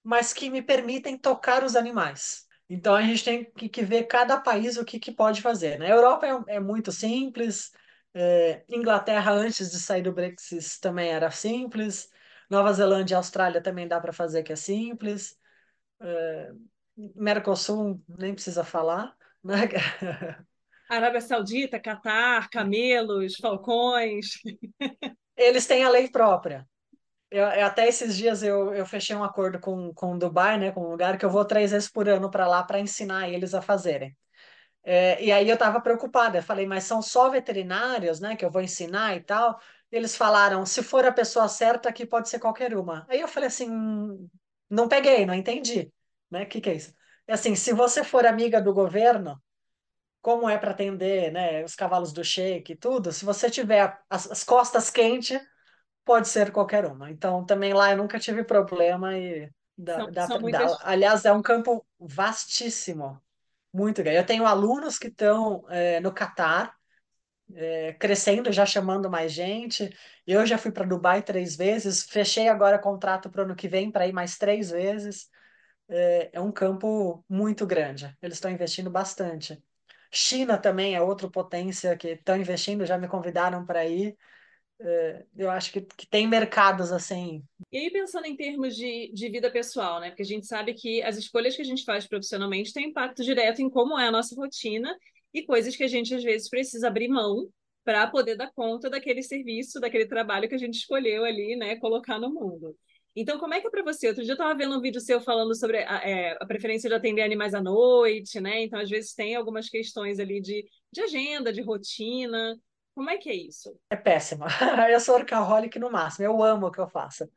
mas que me permitem tocar os animais. Então a gente tem que, ver cada país o que, que pode fazer. Né? A Europa é, é muito simples, é, Inglaterra, antes de sair do Brexit, também era simples. Nova Zelândia e Austrália também dá para fazer que é simples. É, Mercosul nem precisa falar. Né? Arábia Saudita, Catar, camelos, falcões. Eles têm a lei própria. Eu, eu, até esses dias eu, eu fechei um acordo com, com Dubai, né, com um lugar que eu vou três vezes por ano para lá para ensinar eles a fazerem. É, e aí eu estava preocupada, eu falei, mas são só veterinários, né, que eu vou ensinar e tal. Eles falaram, se for a pessoa certa, aqui pode ser qualquer uma. Aí eu falei assim, não peguei, não entendi, né? O que que é isso? É assim, se você for amiga do governo, como é para atender, né, os cavalos do sheik e tudo, se você tiver as, as costas quentes pode ser qualquer uma. Então, também lá eu nunca tive problema e da, são, da, são muitas... aliás, é um campo vastíssimo, muito grande. Eu tenho alunos que estão é, no Catar, é, crescendo, já chamando mais gente. Eu já fui para Dubai três vezes, fechei agora contrato para o ano que vem para ir mais três vezes. É, é um campo muito grande, eles estão investindo bastante. China também é outra potência que estão investindo, já me convidaram para ir. Eh, eu acho que, que, tem mercados assim. E aí, pensando em termos de, de vida pessoal, né? Porque a gente sabe que as escolhas que a gente faz profissionalmente têm impacto direto em como é a nossa rotina e coisas que a gente às vezes precisa abrir mão para poder dar conta daquele serviço, daquele trabalho que a gente escolheu ali, né? Colocar no mundo. Então, como é que é para você? Outro dia eu estava vendo um vídeo seu falando sobre a, é, a, preferência de atender animais à noite, né? Então, às vezes tem algumas questões ali de, de agenda, de rotina. Como é que é isso? É péssima. Eu sou workaholic no máximo. Eu amo o que eu faço.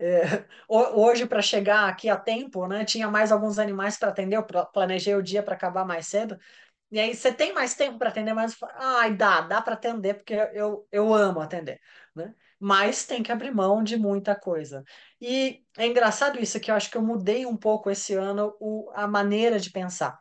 É, hoje, para chegar aqui a tempo, né, tinha mais alguns animais para atender, eu planejei o dia para acabar mais cedo. E aí, você tem mais tempo para atender, mas ai, dá, dá para atender, porque eu, eu amo atender, né? Mas tem que abrir mão de muita coisa. E é engraçado isso, que eu acho que eu mudei um pouco esse ano o, a maneira de pensar.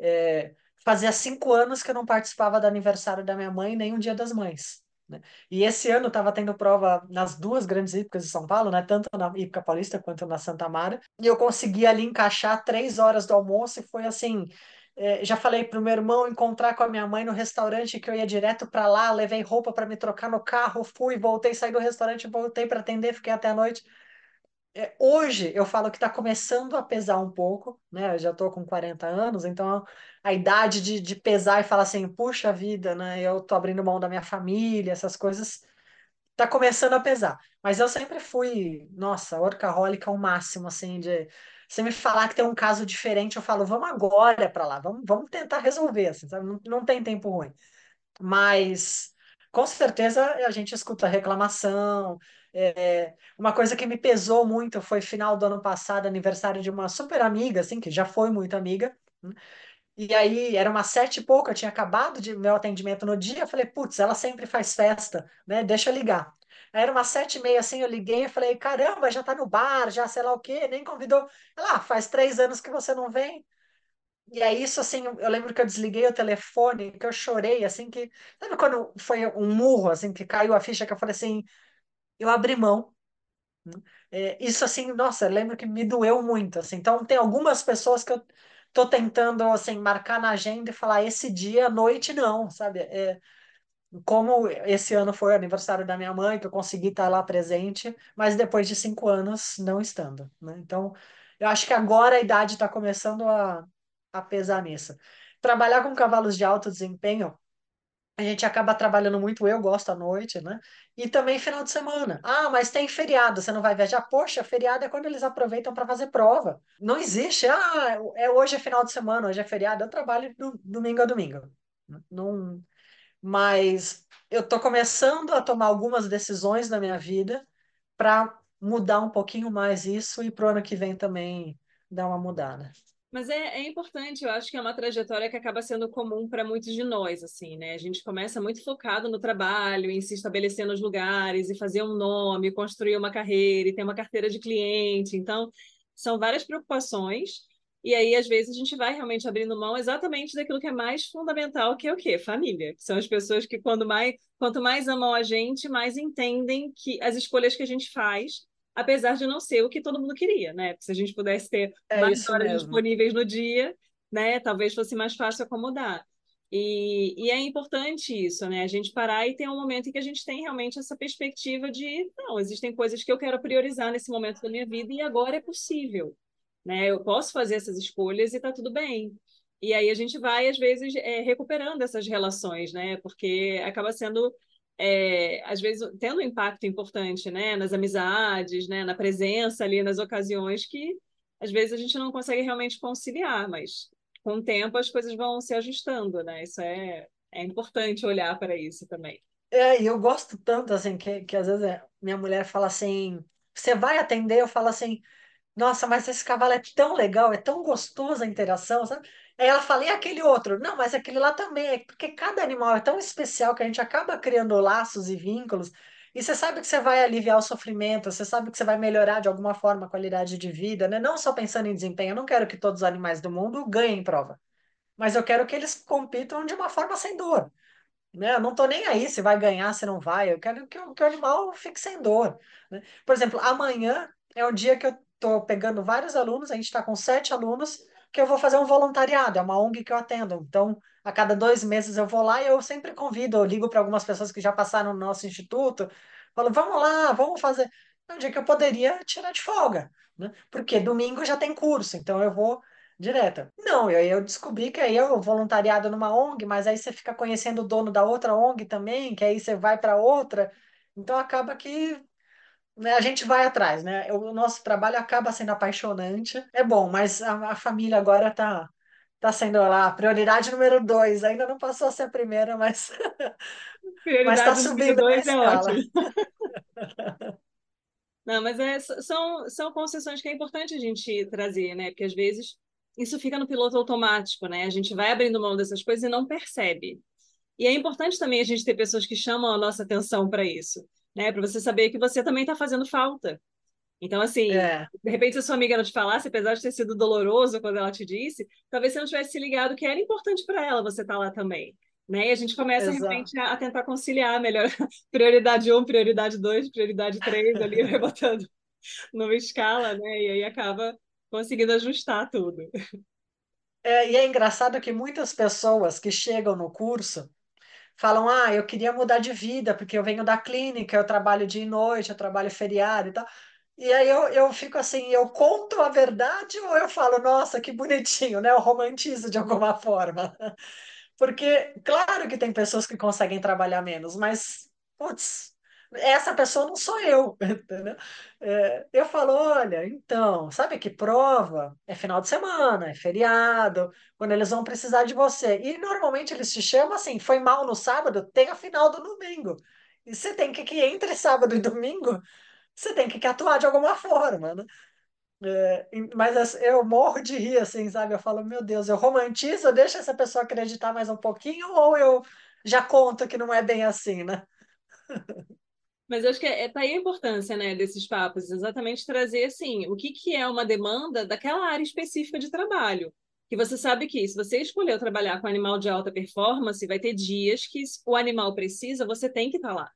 É, fazia cinco anos que eu não participava do aniversário da minha mãe, nem um Dia das Mães. Né? E esse ano estava tendo prova nas duas grandes hípicas de São Paulo, né? tanto na Hípica Paulista quanto na Santa Mara, e eu consegui ali encaixar três horas do almoço e foi assim. Eh, já falei para o meu irmão encontrar com a minha mãe no restaurante que eu ia direto para lá, levei roupa para me trocar no carro, fui, voltei, saí do restaurante, voltei para atender, fiquei até a noite. É, hoje eu falo que está começando a pesar um pouco, né? Eu já estou com 40 anos, então a idade de, de pesar e falar assim, puxa vida, né? Eu estou abrindo mão da minha família, essas coisas está começando a pesar. Mas eu sempre fui, nossa, orcahólica ao máximo, assim, de você me falar que tem um caso diferente, eu falo, vamos agora para lá, vamos, vamos tentar resolver, assim, sabe? Não, não tem tempo ruim. Mas com certeza a gente escuta reclamação. É, uma coisa que me pesou muito foi final do ano passado, aniversário de uma super amiga, assim, que já foi muito amiga. Né? E aí, era umas sete e pouco, eu tinha acabado de meu atendimento no dia, eu falei, putz, ela sempre faz festa, né? Deixa eu ligar. Aí era umas sete e meia, assim, eu liguei e falei, caramba, já tá no bar, já sei lá o quê, nem convidou. Ela, ah, faz três anos que você não vem. E aí, isso assim, eu lembro que eu desliguei o telefone, que eu chorei, assim, que. Sabe quando foi um murro, assim, que caiu a ficha, que eu falei assim, eu abri mão. Né? É, isso assim, nossa, eu lembro que me doeu muito, assim. Então, tem algumas pessoas que eu tô tentando, assim, marcar na agenda e falar, esse dia, à noite, não, sabe? É, como esse ano foi o aniversário da minha mãe, que eu consegui estar tá lá presente, mas depois de cinco anos, não estando, né? Então, eu acho que agora a idade está começando a apesar nessa Trabalhar com cavalos de alto desempenho, a gente acaba trabalhando muito, eu gosto à noite, né? E também final de semana. Ah, mas tem feriado, você não vai viajar? Poxa, feriado é quando eles aproveitam para fazer prova. Não existe, ah, é, é hoje é final de semana, hoje é feriado, eu trabalho do, domingo a domingo. Não, mas eu estou começando a tomar algumas decisões na minha vida para mudar um pouquinho mais isso e para o ano que vem também dar uma mudada. Mas é, é, importante, eu acho que é uma trajetória que acaba sendo comum para muitos de nós, assim, né? A gente começa muito focado no trabalho, em se estabelecer nos lugares, e fazer um nome, construir uma carreira, e ter uma carteira de cliente. Então, são várias preocupações. E aí, às vezes, a gente vai realmente abrindo mão exatamente daquilo que é mais fundamental, que é o quê? Família. São as pessoas que, quando mais, quanto mais amam a gente, mais entendem que as escolhas que a gente faz apesar de não ser o que todo mundo queria, né? Se a gente pudesse ter é mais horas mesmo. disponíveis no dia, né? Talvez fosse mais fácil acomodar. E, e, é importante isso, né? A gente parar e ter um momento em que a gente tem realmente essa perspectiva de, não, existem coisas que eu quero priorizar nesse momento da minha vida e agora é possível, né? Eu posso fazer essas escolhas e tá tudo bem. E aí a gente vai, às vezes, é, recuperando essas relações, né? Porque acaba sendo é, às vezes tendo um impacto importante, né, nas amizades, né, na presença ali, nas ocasiões que às vezes a gente não consegue realmente conciliar, mas com o tempo as coisas vão se ajustando, né? Isso é, é importante olhar para isso também. É, e eu gosto tanto, assim, que, que às vezes é, minha mulher fala assim, você vai atender? Eu falo assim, nossa, mas esse cavalo é tão legal, é tão gostoso a interação, sabe? Aí ela fala, e aquele outro? Não, mas aquele lá também, é porque cada animal é tão especial que a gente acaba criando laços e vínculos, e você sabe que você vai aliviar o sofrimento, você sabe que você vai melhorar de alguma forma a qualidade de vida, né? Não só pensando em desempenho, eu não quero que todos os animais do mundo ganhem prova, mas eu quero que eles compitam de uma forma sem dor. Né? Eu não estou nem aí se vai ganhar, se não vai, eu quero que, que o animal fique sem dor. Né? Por exemplo, amanhã é um dia que eu estou pegando vários alunos, a gente está com sete alunos, que eu vou fazer um voluntariado, é uma ONG que eu atendo. Então, a cada dois meses eu vou lá e eu sempre convido, eu ligo para algumas pessoas que já passaram no nosso instituto, falo, vamos lá, vamos fazer. É um dia que eu poderia tirar de folga, né? Porque domingo já tem curso, então eu vou direta. Não, eu, eu descobri que aí eu é voluntariado numa ONG, mas aí você fica conhecendo o dono da outra ONG também, que aí você vai para outra. Então acaba que né, a gente vai atrás, né? O nosso trabalho acaba sendo apaixonante, é bom, mas a, a família agora está tá sendo lá a prioridade número dois. Ainda não passou a ser a primeira, mas mas está subindo a é escala. É não, mas é, são, são concessões que é importante a gente trazer, né? Porque às vezes isso fica no piloto automático, né? A gente vai abrindo mão dessas coisas e não percebe. E é importante também a gente ter pessoas que chamam a nossa atenção para isso né? Para você saber que você também está fazendo falta. Então, assim, é. de repente, se a sua amiga não te falasse, apesar de ter sido doloroso quando ela te disse, talvez você não tivesse se ligado que era importante para ela você estar tá lá também. Né? E a gente começa, Exato. de repente, a, a, tentar conciliar melhor prioridade 1, um, prioridade 2, prioridade 3, ali, vai botando numa escala, né? E aí acaba conseguindo ajustar tudo. É, e é engraçado que muitas pessoas que chegam no curso falam: ah, eu queria mudar de vida, porque eu venho da clínica, eu trabalho dia e noite, eu trabalho feriado e tal. E aí eu, eu fico assim, eu conto a verdade ou eu falo, nossa, que bonitinho, né? Eu romantizo de alguma forma. Porque, claro que tem pessoas que conseguem trabalhar menos, mas, putz, essa pessoa não sou eu. Entendeu? É, eu falo, olha, então, sabe que prova? É final de semana, é feriado, quando eles vão precisar de você. E normalmente eles te chamam assim, foi mal no sábado, tem a final do domingo. E você tem que, que entre sábado e domingo, você tem que, que atuar de alguma forma, né? É, mas eu morro de rir, assim, sabe? Eu falo, meu Deus, eu romantizo, eu deixo essa pessoa acreditar mais um pouquinho, ou eu já conto que não é bem assim, né? Mas eu acho que é, é tá aí a importância, né, desses papos, exatamente trazer, assim, o que, que é uma demanda daquela área específica de trabalho. Que você sabe que se você escolheu trabalhar com animal de alta performance, vai ter dias que o animal precisa, você tem que estar tá lá.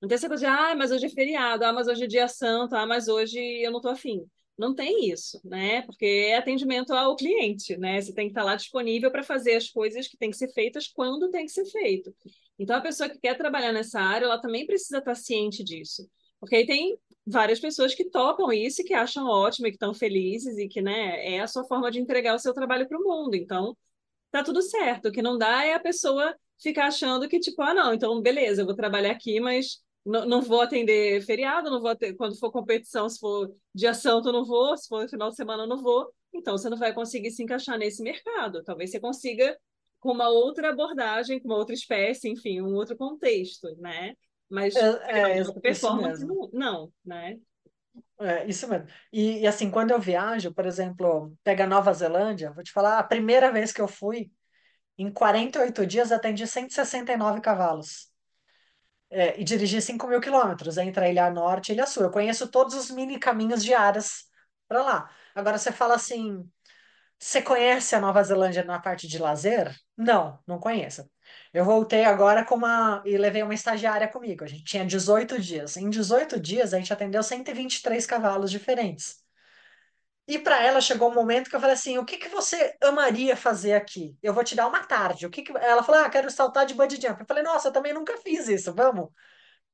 Não tem essa coisa de, ah, mas hoje é feriado, ah, mas hoje é dia santo, ah, mas hoje eu não estou afim. Não tem isso, né? Porque é atendimento ao cliente, né? Você tem que estar tá lá disponível para fazer as coisas que tem que ser feitas quando tem que ser feito. Então, a pessoa que quer trabalhar nessa área, ela também precisa estar ciente disso. Porque aí tem várias pessoas que topam isso e que acham ótimo e que estão felizes e que, né, é a sua forma de entregar o seu trabalho para o mundo. Então, tá tudo certo. O que não dá é a pessoa ficar achando que, tipo, ah, não, então, beleza, eu vou trabalhar aqui, mas não, vou atender feriado, não vou quando for competição, se for dia santo, não vou, se for final de semana, não vou. Então, você não vai conseguir se encaixar nesse mercado. Talvez você consiga com uma outra abordagem, com uma outra espécie, enfim, um outro contexto, né? Mas é, é, é performance não, né? É, isso mesmo. E, e, assim, quando eu viajo, por exemplo, pega Nova Zelândia, vou te falar, a primeira vez que eu fui, em 48 dias atendi 169 cavalos. É, e dirigi 5 mil quilômetros entre a Ilha Norte e a Ilha Sul. Eu conheço todos os mini caminhos diários para lá. Agora você fala assim, você conhece a Nova Zelândia na parte de lazer? Não, não conheço. Eu voltei agora com uma e levei uma estagiária comigo. A gente tinha 18 dias. Em 18 dias a gente atendeu 123 cavalos diferentes. E para ela chegou um momento que eu falei assim: "O que que você amaria fazer aqui? Eu vou te dar uma tarde. O que que ela falou: "Ah, quero saltar de bungee jump". Eu falei: "Nossa, eu também nunca fiz isso. Vamos".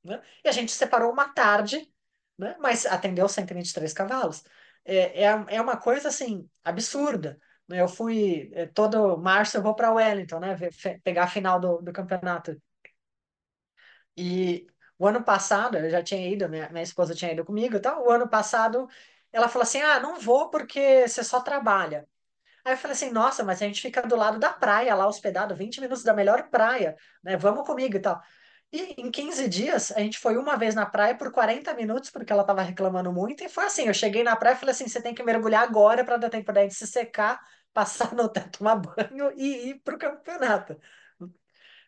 Né? E a gente separou uma tarde, né? Mas atendeu 123 cavalos. É, é, é, uma coisa assim absurda. Né? Eu fui é, todo março eu vou para Wellington, né? Pegar a final do, do campeonato. E o ano passado eu já tinha ido, minha, minha esposa tinha ido comigo, então o ano passado ela falou assim, ah, não vou porque você só trabalha. Aí eu falei assim, nossa, mas a gente fica do lado da praia, lá hospedado, 20 minutos da melhor praia, né? Vamos comigo e tal. E em 15 dias, a gente foi uma vez na praia por 40 minutos, porque ela estava reclamando muito. E foi assim: eu cheguei na praia e falei assim: você tem que mergulhar agora para dar tempo da gente se secar, passar no teto tomar banho e ir para o campeonato.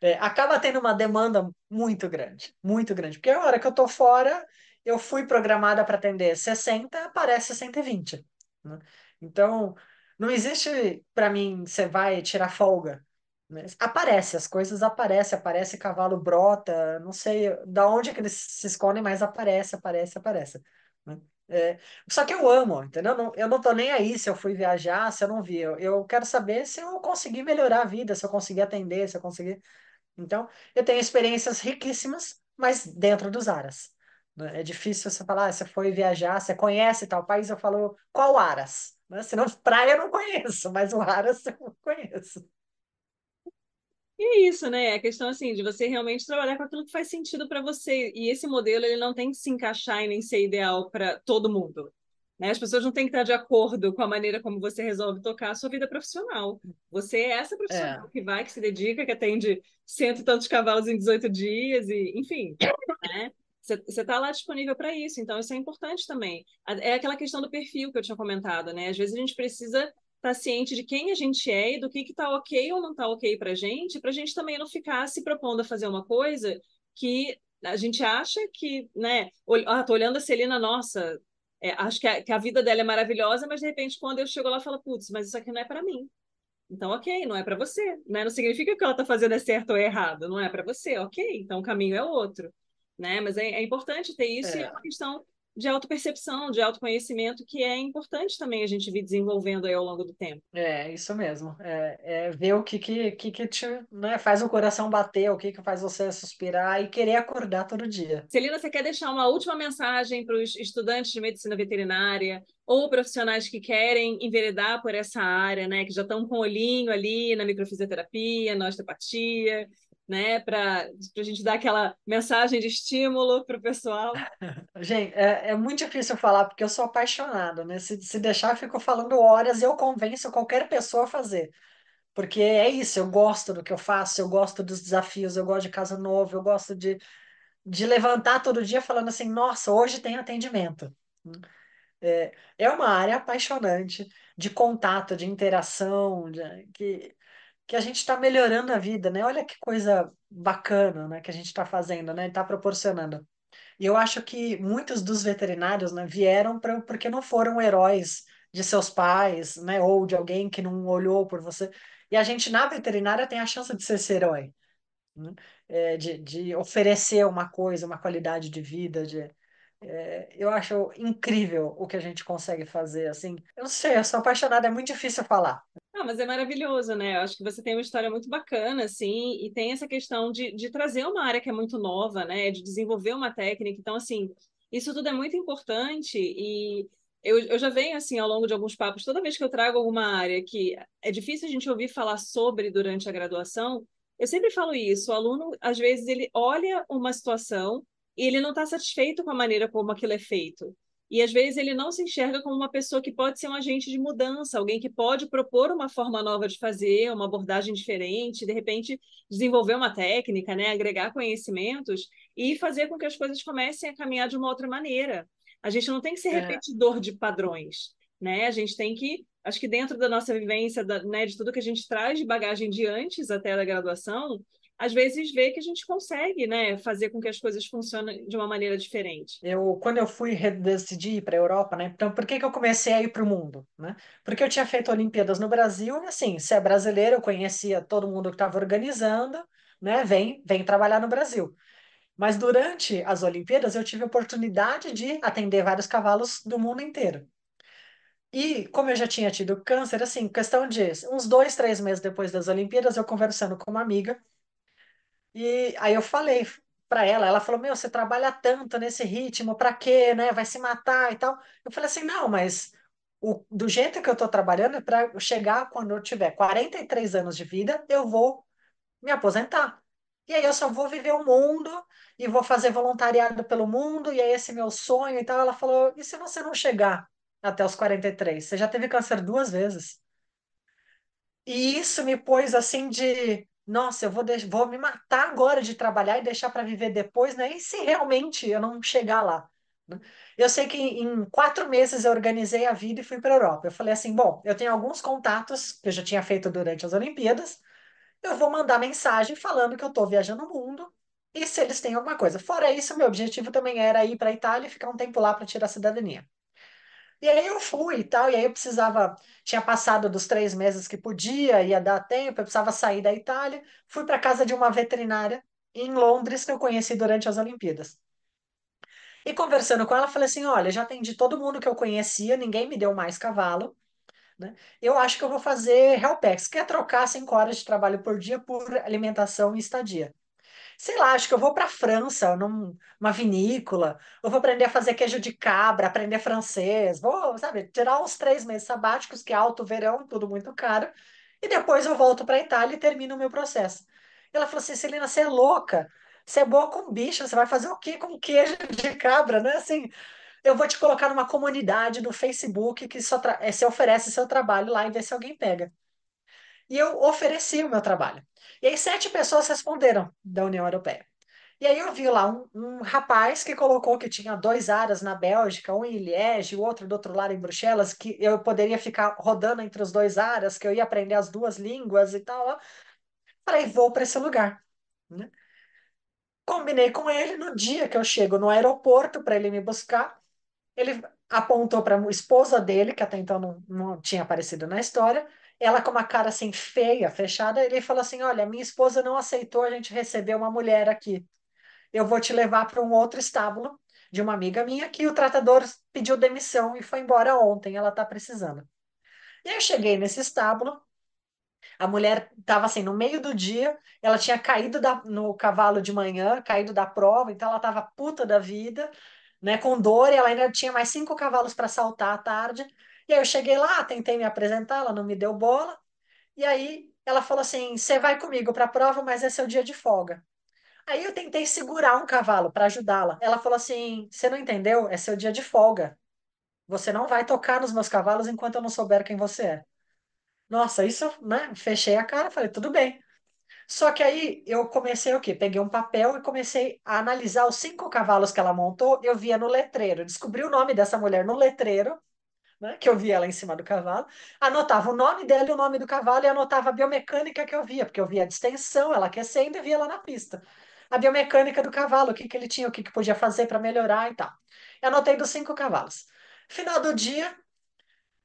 É, acaba tendo uma demanda muito grande, muito grande. Porque a hora que eu estou fora, eu fui programada para atender 60, aparece 120. Né? Então, não existe para mim você vai tirar folga. Né? Aparece, as coisas aparecem, aparece cavalo brota, não sei da onde é que eles se escondem, mas aparece, aparece, aparece. Né? É, só que eu amo, entendeu? Não, eu não tô nem aí se eu fui viajar, se eu não vi. Eu, eu, quero saber se eu consegui melhorar a vida, se eu consegui atender, se eu consegui. Então, eu tenho experiências riquíssimas, mas dentro dos aras. Né? É difícil você falar, ah, você foi viajar, você conhece tal país, eu falo, qual aras? Né? Senão praia eu não conheço, mas o aras eu conheço. E é isso, né? É a questão assim de você realmente trabalhar com aquilo que faz sentido para você. E esse modelo ele não tem que se encaixar e nem ser ideal para todo mundo. Né? As pessoas não têm que estar de acordo com a maneira como você resolve tocar a sua vida profissional. Você é essa é. profissional é. que vai, que se dedica, que atende cento e tantos cavalos em 18 dias, e enfim. Né? Você está lá disponível para isso, então isso é importante também. É aquela questão do perfil que eu tinha comentado, né? Às vezes a gente precisa estar tá ciente de quem a gente é e do que está ok ou não está ok para a gente, para a gente também não ficar se propondo a fazer uma coisa que a gente acha que, né? Ah, tô olhando a Celina, nossa, é, acho que a, que a, vida dela é maravilhosa, mas de repente quando eu chego lá, fala, putz, mas isso aqui não é para mim. Então, ok, não é para você, né? Não significa que ela está fazendo é certo ou é errado, não é para você, ok? Então o caminho é outro, né? Mas é, é importante ter isso é. e é uma é. questão de autopercepção, de autoconhecimento, que é importante também a gente vir desenvolvendo aí ao longo do tempo. É, isso mesmo. É, é ver o que, que, que, que te né, faz o coração bater, o que, que faz você suspirar e querer acordar todo dia. Celina, você quer deixar uma última mensagem para os estudantes de medicina veterinária ou profissionais que querem enveredar por essa área, né, que já estão com o olhinho ali na microfisioterapia, na osteopatia? né? Para a gente dar aquela mensagem de estímulo para o pessoal. Gente, é, é, muito difícil falar, porque eu sou apaixonada, né? Se, se deixar, eu fico falando horas e eu convenço qualquer pessoa a fazer. Porque é isso, eu gosto do que eu faço, eu gosto dos desafios, eu gosto de casa nova, eu gosto de, de levantar todo dia falando assim, nossa, hoje tem atendimento. É, é uma área apaixonante de contato, de interação, de, que que a gente está melhorando a vida, né? Olha que coisa bacana, né? Que a gente está fazendo, né? Está proporcionando. E eu acho que muitos dos veterinários né, vieram pra, porque não foram heróis de seus pais, né? Ou de alguém que não olhou por você. E a gente, na veterinária, tem a chance de ser esse herói, né? é, de, de oferecer uma coisa, uma qualidade de vida, de, é, eu acho incrível o que a gente consegue fazer, assim. Eu não sei, eu sou apaixonada, é muito difícil falar. Ah, mas é maravilhoso, né? Eu acho que você tem uma história muito bacana, assim, e tem essa questão de, de trazer uma área que é muito nova, né? De desenvolver uma técnica. Então, assim, isso tudo é muito importante e eu, eu, já venho assim ao longo de alguns papos, toda vez que eu trago alguma área que é difícil a gente ouvir falar sobre durante a graduação, eu sempre falo isso. O aluno, às vezes, ele olha uma situação e ele não está satisfeito com a maneira como aquilo é feito. E às vezes ele não se enxerga como uma pessoa que pode ser um agente de mudança, alguém que pode propor uma forma nova de fazer, uma abordagem diferente, de repente desenvolver uma técnica, né, agregar conhecimentos e fazer com que as coisas comecem a caminhar de uma outra maneira. A gente não tem que ser é. repetidor de padrões, né? A gente tem que, acho que dentro da nossa vivência, da, né, de tudo que a gente traz de bagagem de antes até da graduação, às vezes ver que a gente consegue, né, fazer com que as coisas funcionem de uma maneira diferente. Eu, quando eu fui decidir ir para a Europa, né, então por que, que eu comecei a ir para o mundo, né? Porque eu tinha feito Olimpíadas no Brasil, e assim, se é brasileiro, eu conhecia todo mundo que estava organizando, né, vem, vem trabalhar no Brasil. Mas durante as Olimpíadas eu tive a oportunidade de atender vários cavalos do mundo inteiro. E como eu já tinha tido câncer, assim, questão de uns dois, três meses depois das Olimpíadas, eu conversando com uma amiga, e aí eu falei para ela, ela falou: "Meu, você trabalha tanto nesse ritmo, para quê, né? Vai se matar e tal". Eu falei assim: "Não, mas o, do jeito que eu estou trabalhando, é para chegar quando eu tiver 43 anos de vida, eu vou me aposentar. E aí eu só vou viver o mundo e vou fazer voluntariado pelo mundo, e é esse meu sonho e tal". Ela falou: "E se você não chegar até os 43? Você já teve câncer duas vezes". E isso me pôs assim de nossa, eu vou, vou me matar agora de trabalhar e deixar para viver depois, né? E se realmente eu não chegar lá? Né? Eu sei que em quatro meses eu organizei a vida e fui para a Europa. Eu falei assim: bom, eu tenho alguns contatos que eu já tinha feito durante as Olimpíadas, eu vou mandar mensagem falando que eu estou viajando o mundo e se eles têm alguma coisa. Fora isso, meu objetivo também era ir para a Itália e ficar um tempo lá para tirar a cidadania. E aí eu fui e tal, e aí eu precisava, tinha passado dos três meses que podia, ia dar tempo, eu precisava sair da Itália, fui para casa de uma veterinária em Londres que eu conheci durante as Olimpíadas. E conversando com ela, falei assim: olha, já atendi todo mundo que eu conhecia, ninguém me deu mais cavalo. Né? Eu acho que eu vou fazer Helpex, que é trocar cinco horas de trabalho por dia por alimentação e estadia sei lá, acho que eu vou para a França, numa vinícola, eu vou aprender a fazer queijo de cabra, aprender francês, vou, sabe, tirar uns três meses sabáticos, que é alto verão, tudo muito caro, e depois eu volto para a Itália e termino o meu processo. Ela falou assim, Celina, você é louca, você é boa com bicho, você vai fazer o quê com queijo de cabra, né? Assim, eu vou te colocar numa comunidade do Facebook que só se eh, oferece seu trabalho lá e ver se alguém pega e eu ofereci o meu trabalho. E aí sete pessoas responderam da União Europeia. E aí eu vi lá um, um, rapaz que colocou que tinha dois aras na Bélgica, um em Liege, o outro do outro lado em Bruxelas, que eu poderia ficar rodando entre os dois aras, que eu ia aprender as duas línguas e tal. Falei, vou para esse lugar. Né? Combinei com ele no dia que eu chego no aeroporto para ele me buscar. Ele apontou para a esposa dele, que até então não, não tinha aparecido na história, ela com uma cara assim feia, fechada, ele falou assim: Olha, minha esposa não aceitou a gente receber uma mulher aqui. Eu vou te levar para um outro estábulo de uma amiga minha que o tratador pediu demissão e foi embora ontem, ela está precisando. E eu cheguei nesse estábulo, a mulher estava assim, no meio do dia, ela tinha caído da, no cavalo de manhã, caído da prova, então ela estava puta da vida, né, com dor, e ela ainda tinha mais cinco cavalos para saltar à tarde. E aí eu cheguei lá, tentei me apresentar, ela não me deu bola. E aí ela falou assim: você vai comigo para a prova, mas esse é o dia de folga. Aí eu tentei segurar um cavalo para ajudá-la. Ela falou assim: você não entendeu? É seu dia de folga. Você não vai tocar nos meus cavalos enquanto eu não souber quem você é. Nossa, isso, né? Fechei a cara, falei: tudo bem. Só que aí eu comecei o quê? Peguei um papel e comecei a analisar os cinco cavalos que ela montou. Eu via no letreiro, descobri o nome dessa mulher no letreiro né, que eu via lá em cima do cavalo, anotava o nome dela e o nome do cavalo e anotava a biomecânica que eu via, porque eu via a distensão, ela aquecendo e via lá na pista. A biomecânica do cavalo, o que, que ele tinha, o que, que podia fazer para melhorar e tal. Eu anotei dos cinco cavalos. Final do dia,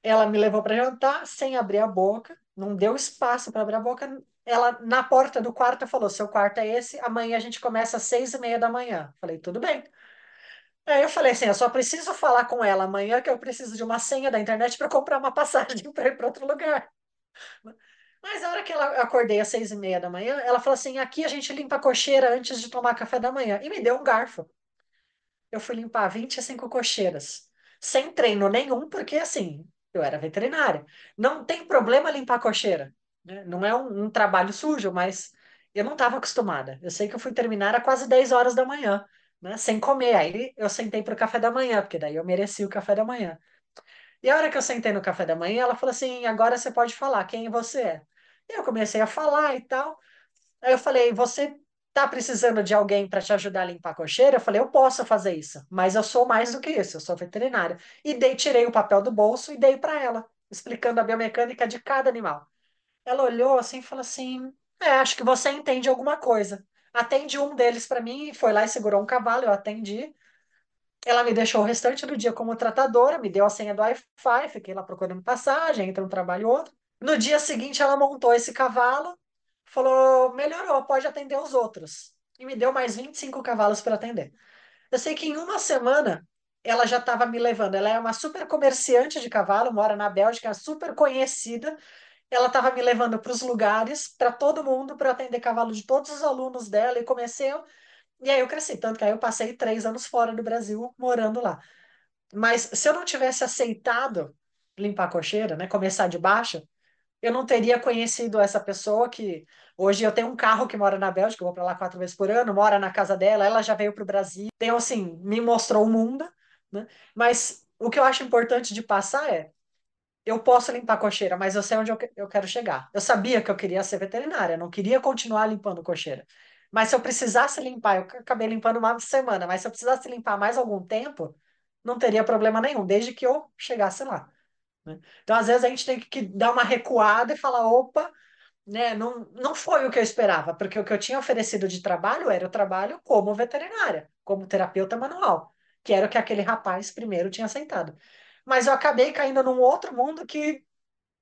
ela me levou para jantar sem abrir a boca, não deu espaço para abrir a boca. Ela, na porta do quarto, falou: Seu quarto é esse, amanhã a gente começa às seis e meia da manhã. Falei: Tudo bem. Aí é, eu falei assim, eu só preciso falar com ela amanhã que eu preciso de uma senha da internet para comprar uma passagem para ir para outro lugar. Mas a hora que ela acordei às seis e meia da manhã, ela falou assim, aqui a gente limpa a cocheira antes de tomar café da manhã. E me deu um garfo. Eu fui limpar 25 cocheiras, sem treino nenhum, porque assim, eu era veterinária. Não tem problema limpar a cocheira. Né? Não é um, um trabalho sujo, mas eu não estava acostumada. Eu sei que eu fui terminar a quase 10 horas da manhã né, sem comer. Aí eu sentei para o café da manhã, porque daí eu mereci o café da manhã. E a hora que eu sentei no café da manhã, ela falou assim: agora você pode falar quem você é. E eu comecei a falar e tal. Aí eu falei: você tá precisando de alguém para te ajudar a limpar a cocheira? Eu falei: eu posso fazer isso, mas eu sou mais do que isso, eu sou veterinária. E dei, tirei o papel do bolso e dei para ela, explicando a biomecânica de cada animal. Ela olhou assim e falou assim: é, acho que você entende alguma coisa. Atende um deles para mim, foi lá e segurou um cavalo, eu atendi. Ela me deixou o restante do dia como tratadora, me deu a senha do Wi-Fi, fiquei lá procurando passagem, entre um trabalho e outro. No dia seguinte, ela montou esse cavalo, falou: melhorou, pode atender os outros. E me deu mais 25 cavalos para atender. Eu sei que em uma semana ela já estava me levando. Ela é uma super comerciante de cavalo, mora na Bélgica, é super conhecida ela estava me levando para os lugares, para todo mundo, para atender cavalo de todos os alunos dela, e comecei. E aí eu cresci, tanto que aí eu passei três anos fora do Brasil, morando lá. Mas se eu não tivesse aceitado limpar a cocheira, né, começar de baixo, eu não teria conhecido essa pessoa que hoje eu tenho um carro que mora na Bélgica, eu vou para lá quatro vezes por ano, mora na casa dela, ela já veio para o Brasil, então assim, me mostrou o mundo, né? Mas o que eu acho importante de passar é eu posso limpar cocheira, mas eu sei onde eu, eu quero chegar. Eu sabia que eu queria ser veterinária, não queria continuar limpando cocheira. Mas se eu precisasse limpar, eu acabei limpando uma semana, mas se eu precisasse limpar mais algum tempo, não teria problema nenhum, desde que eu chegasse lá. Né? Então, às vezes, a gente tem que dar uma recuada e falar: opa, né, não, não foi o que eu esperava, porque o que eu tinha oferecido de trabalho era o trabalho como veterinária, como terapeuta manual, que era o que aquele rapaz primeiro tinha aceitado mas eu acabei caindo num outro mundo que,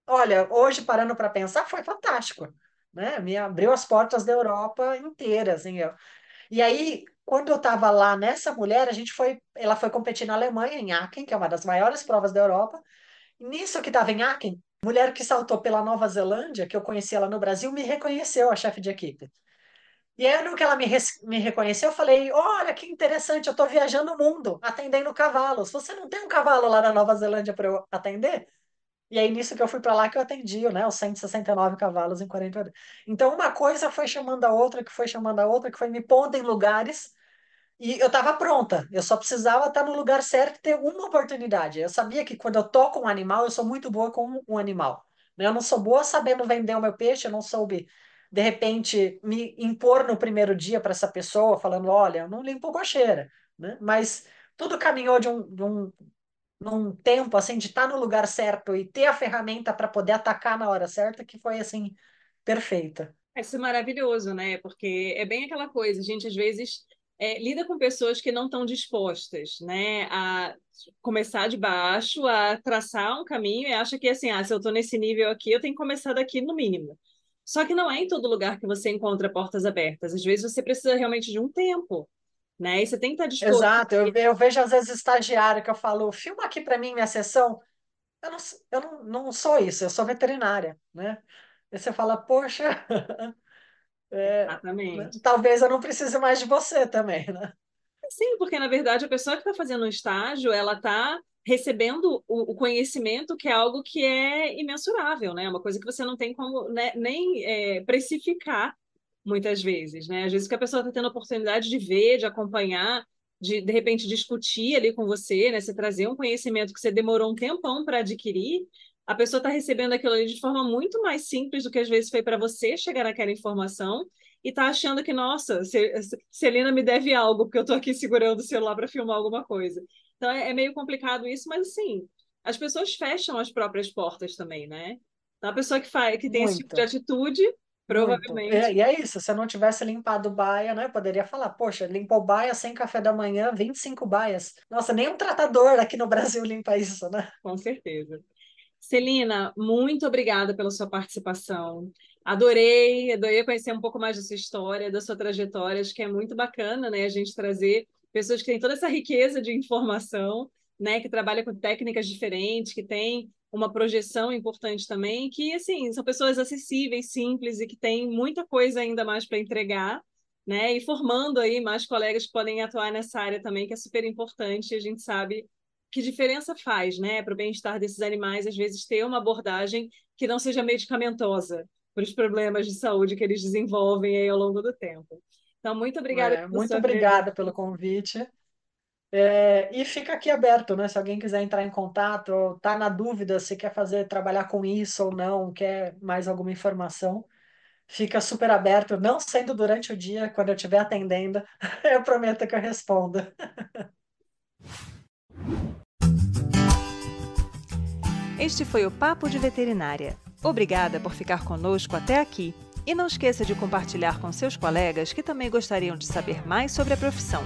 olha, hoje parando para pensar, foi fantástico, né? Me abriu as portas da Europa inteira, assim, eu. E aí, quando eu estava lá nessa mulher, a gente foi, ela foi competir na Alemanha, em Aachen, que é uma das maiores provas da Europa. Nisso que estava em Aachen, mulher que saltou pela Nova Zelândia, que eu conheci ela no Brasil, me reconheceu a chefe de equipe. E aí, no que ela me, me reconheceu, eu falei: Olha que interessante, eu estou viajando o mundo atendendo cavalos. Você não tem um cavalo lá na Nova Zelândia para eu atender? E aí, nisso que eu fui para lá, que eu atendi né, os 169 cavalos em 40 horas. Então, uma coisa foi chamando a outra, que foi chamando a outra, que foi me pondo em lugares. E eu estava pronta, eu só precisava estar tá no lugar certo e ter uma oportunidade. Eu sabia que quando eu tô com um animal, eu sou muito boa com um animal. Né? Eu não sou boa sabendo vender o meu peixe, eu não soube de repente, me impor no primeiro dia para essa pessoa, falando: olha, eu não limpo cocheira, né? Mas tudo caminhou de um, de um num tempo assim de estar tá no lugar certo e ter a ferramenta para poder atacar na hora certa, que foi assim perfeita. Isso é maravilhoso, né? Porque é bem aquela coisa, a gente às vezes é, lida com pessoas que não estão dispostas, né, a começar de baixo, a traçar um caminho e acha que assim, ah, se eu estou nesse nível aqui, eu tenho que começar daqui no mínimo. Só que não é em todo lugar que você encontra portas abertas. Às vezes você precisa realmente de um tempo, né? E você tem que estar disposto. Exato. Eu, eu vejo às vezes estagiário que eu falo, filma aqui para mim minha sessão. Eu, não, eu não, não sou isso, eu sou veterinária, né? E você fala, poxa, é, Exatamente. talvez eu não precise mais de você também, né? Sim, porque na verdade a pessoa que está fazendo um estágio, ela está recebendo o, o, conhecimento, que é algo que é imensurável, né? É uma coisa que você não tem como né, nem é, precificar muitas vezes, né? Às vezes que a pessoa está tendo a oportunidade de ver, de acompanhar, de de repente discutir ali com você, né? Você trazer um conhecimento que você demorou um tempão para adquirir, a pessoa está recebendo aquilo ali de forma muito mais simples do que às vezes foi para você chegar naquela informação e tá achando que, nossa, Celina me deve algo porque eu tô aqui segurando o celular para filmar alguma coisa. Então é, é meio complicado isso, mas assim, as pessoas fecham as próprias portas também, né? Então a pessoa que faz, que tem Muito. esse tipo de atitude, é, provavelmente. E, e, é isso, se eu não tivesse limpado baia, né? Eu poderia falar, poxa, limpou baia sem café da manhã, 25 baias. Nossa, nem um tratador aqui no Brasil limpa isso, né? Com certeza. Celina, muito obrigada pela sua participação. Adorei, adorei conhecer um pouco mais da sua história, da sua trajetória. Acho que é muito bacana, né, a gente trazer pessoas que têm toda essa riqueza de informação, né, que trabalham com técnicas diferentes, que têm uma projeção importante também, que assim, são pessoas acessíveis, simples e que têm muita coisa ainda mais para entregar, né? E formando aí mais colegas que podem atuar nessa área também, que é super importante, a gente sabe que diferença faz, né, para o bem-estar desses animais, às vezes ter uma abordagem que não seja medicamentosa para os problemas de saúde que eles desenvolvem aí ao longo do tempo. Então, muito obrigada. É, muito obrigada pelo convite. É, e fica aqui aberto, né? Se alguém quiser entrar em contato, ou tá na dúvida se quer fazer trabalhar com isso ou não, quer mais alguma informação, fica super aberto, não sendo durante o dia, quando eu estiver atendendo, eu prometo que eu respondo. Este foi o Papo de Veterinária. Obrigada por ficar conosco até aqui. E não esqueça de compartilhar com seus colegas que também gostariam de saber mais sobre a profissão.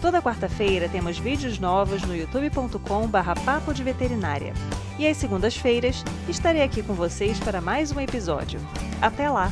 Toda quarta-feira temos vídeos novos no youtube.com/barra papo de veterinária. E às segundas-feiras estarei aqui com vocês para mais um episódio. Até lá!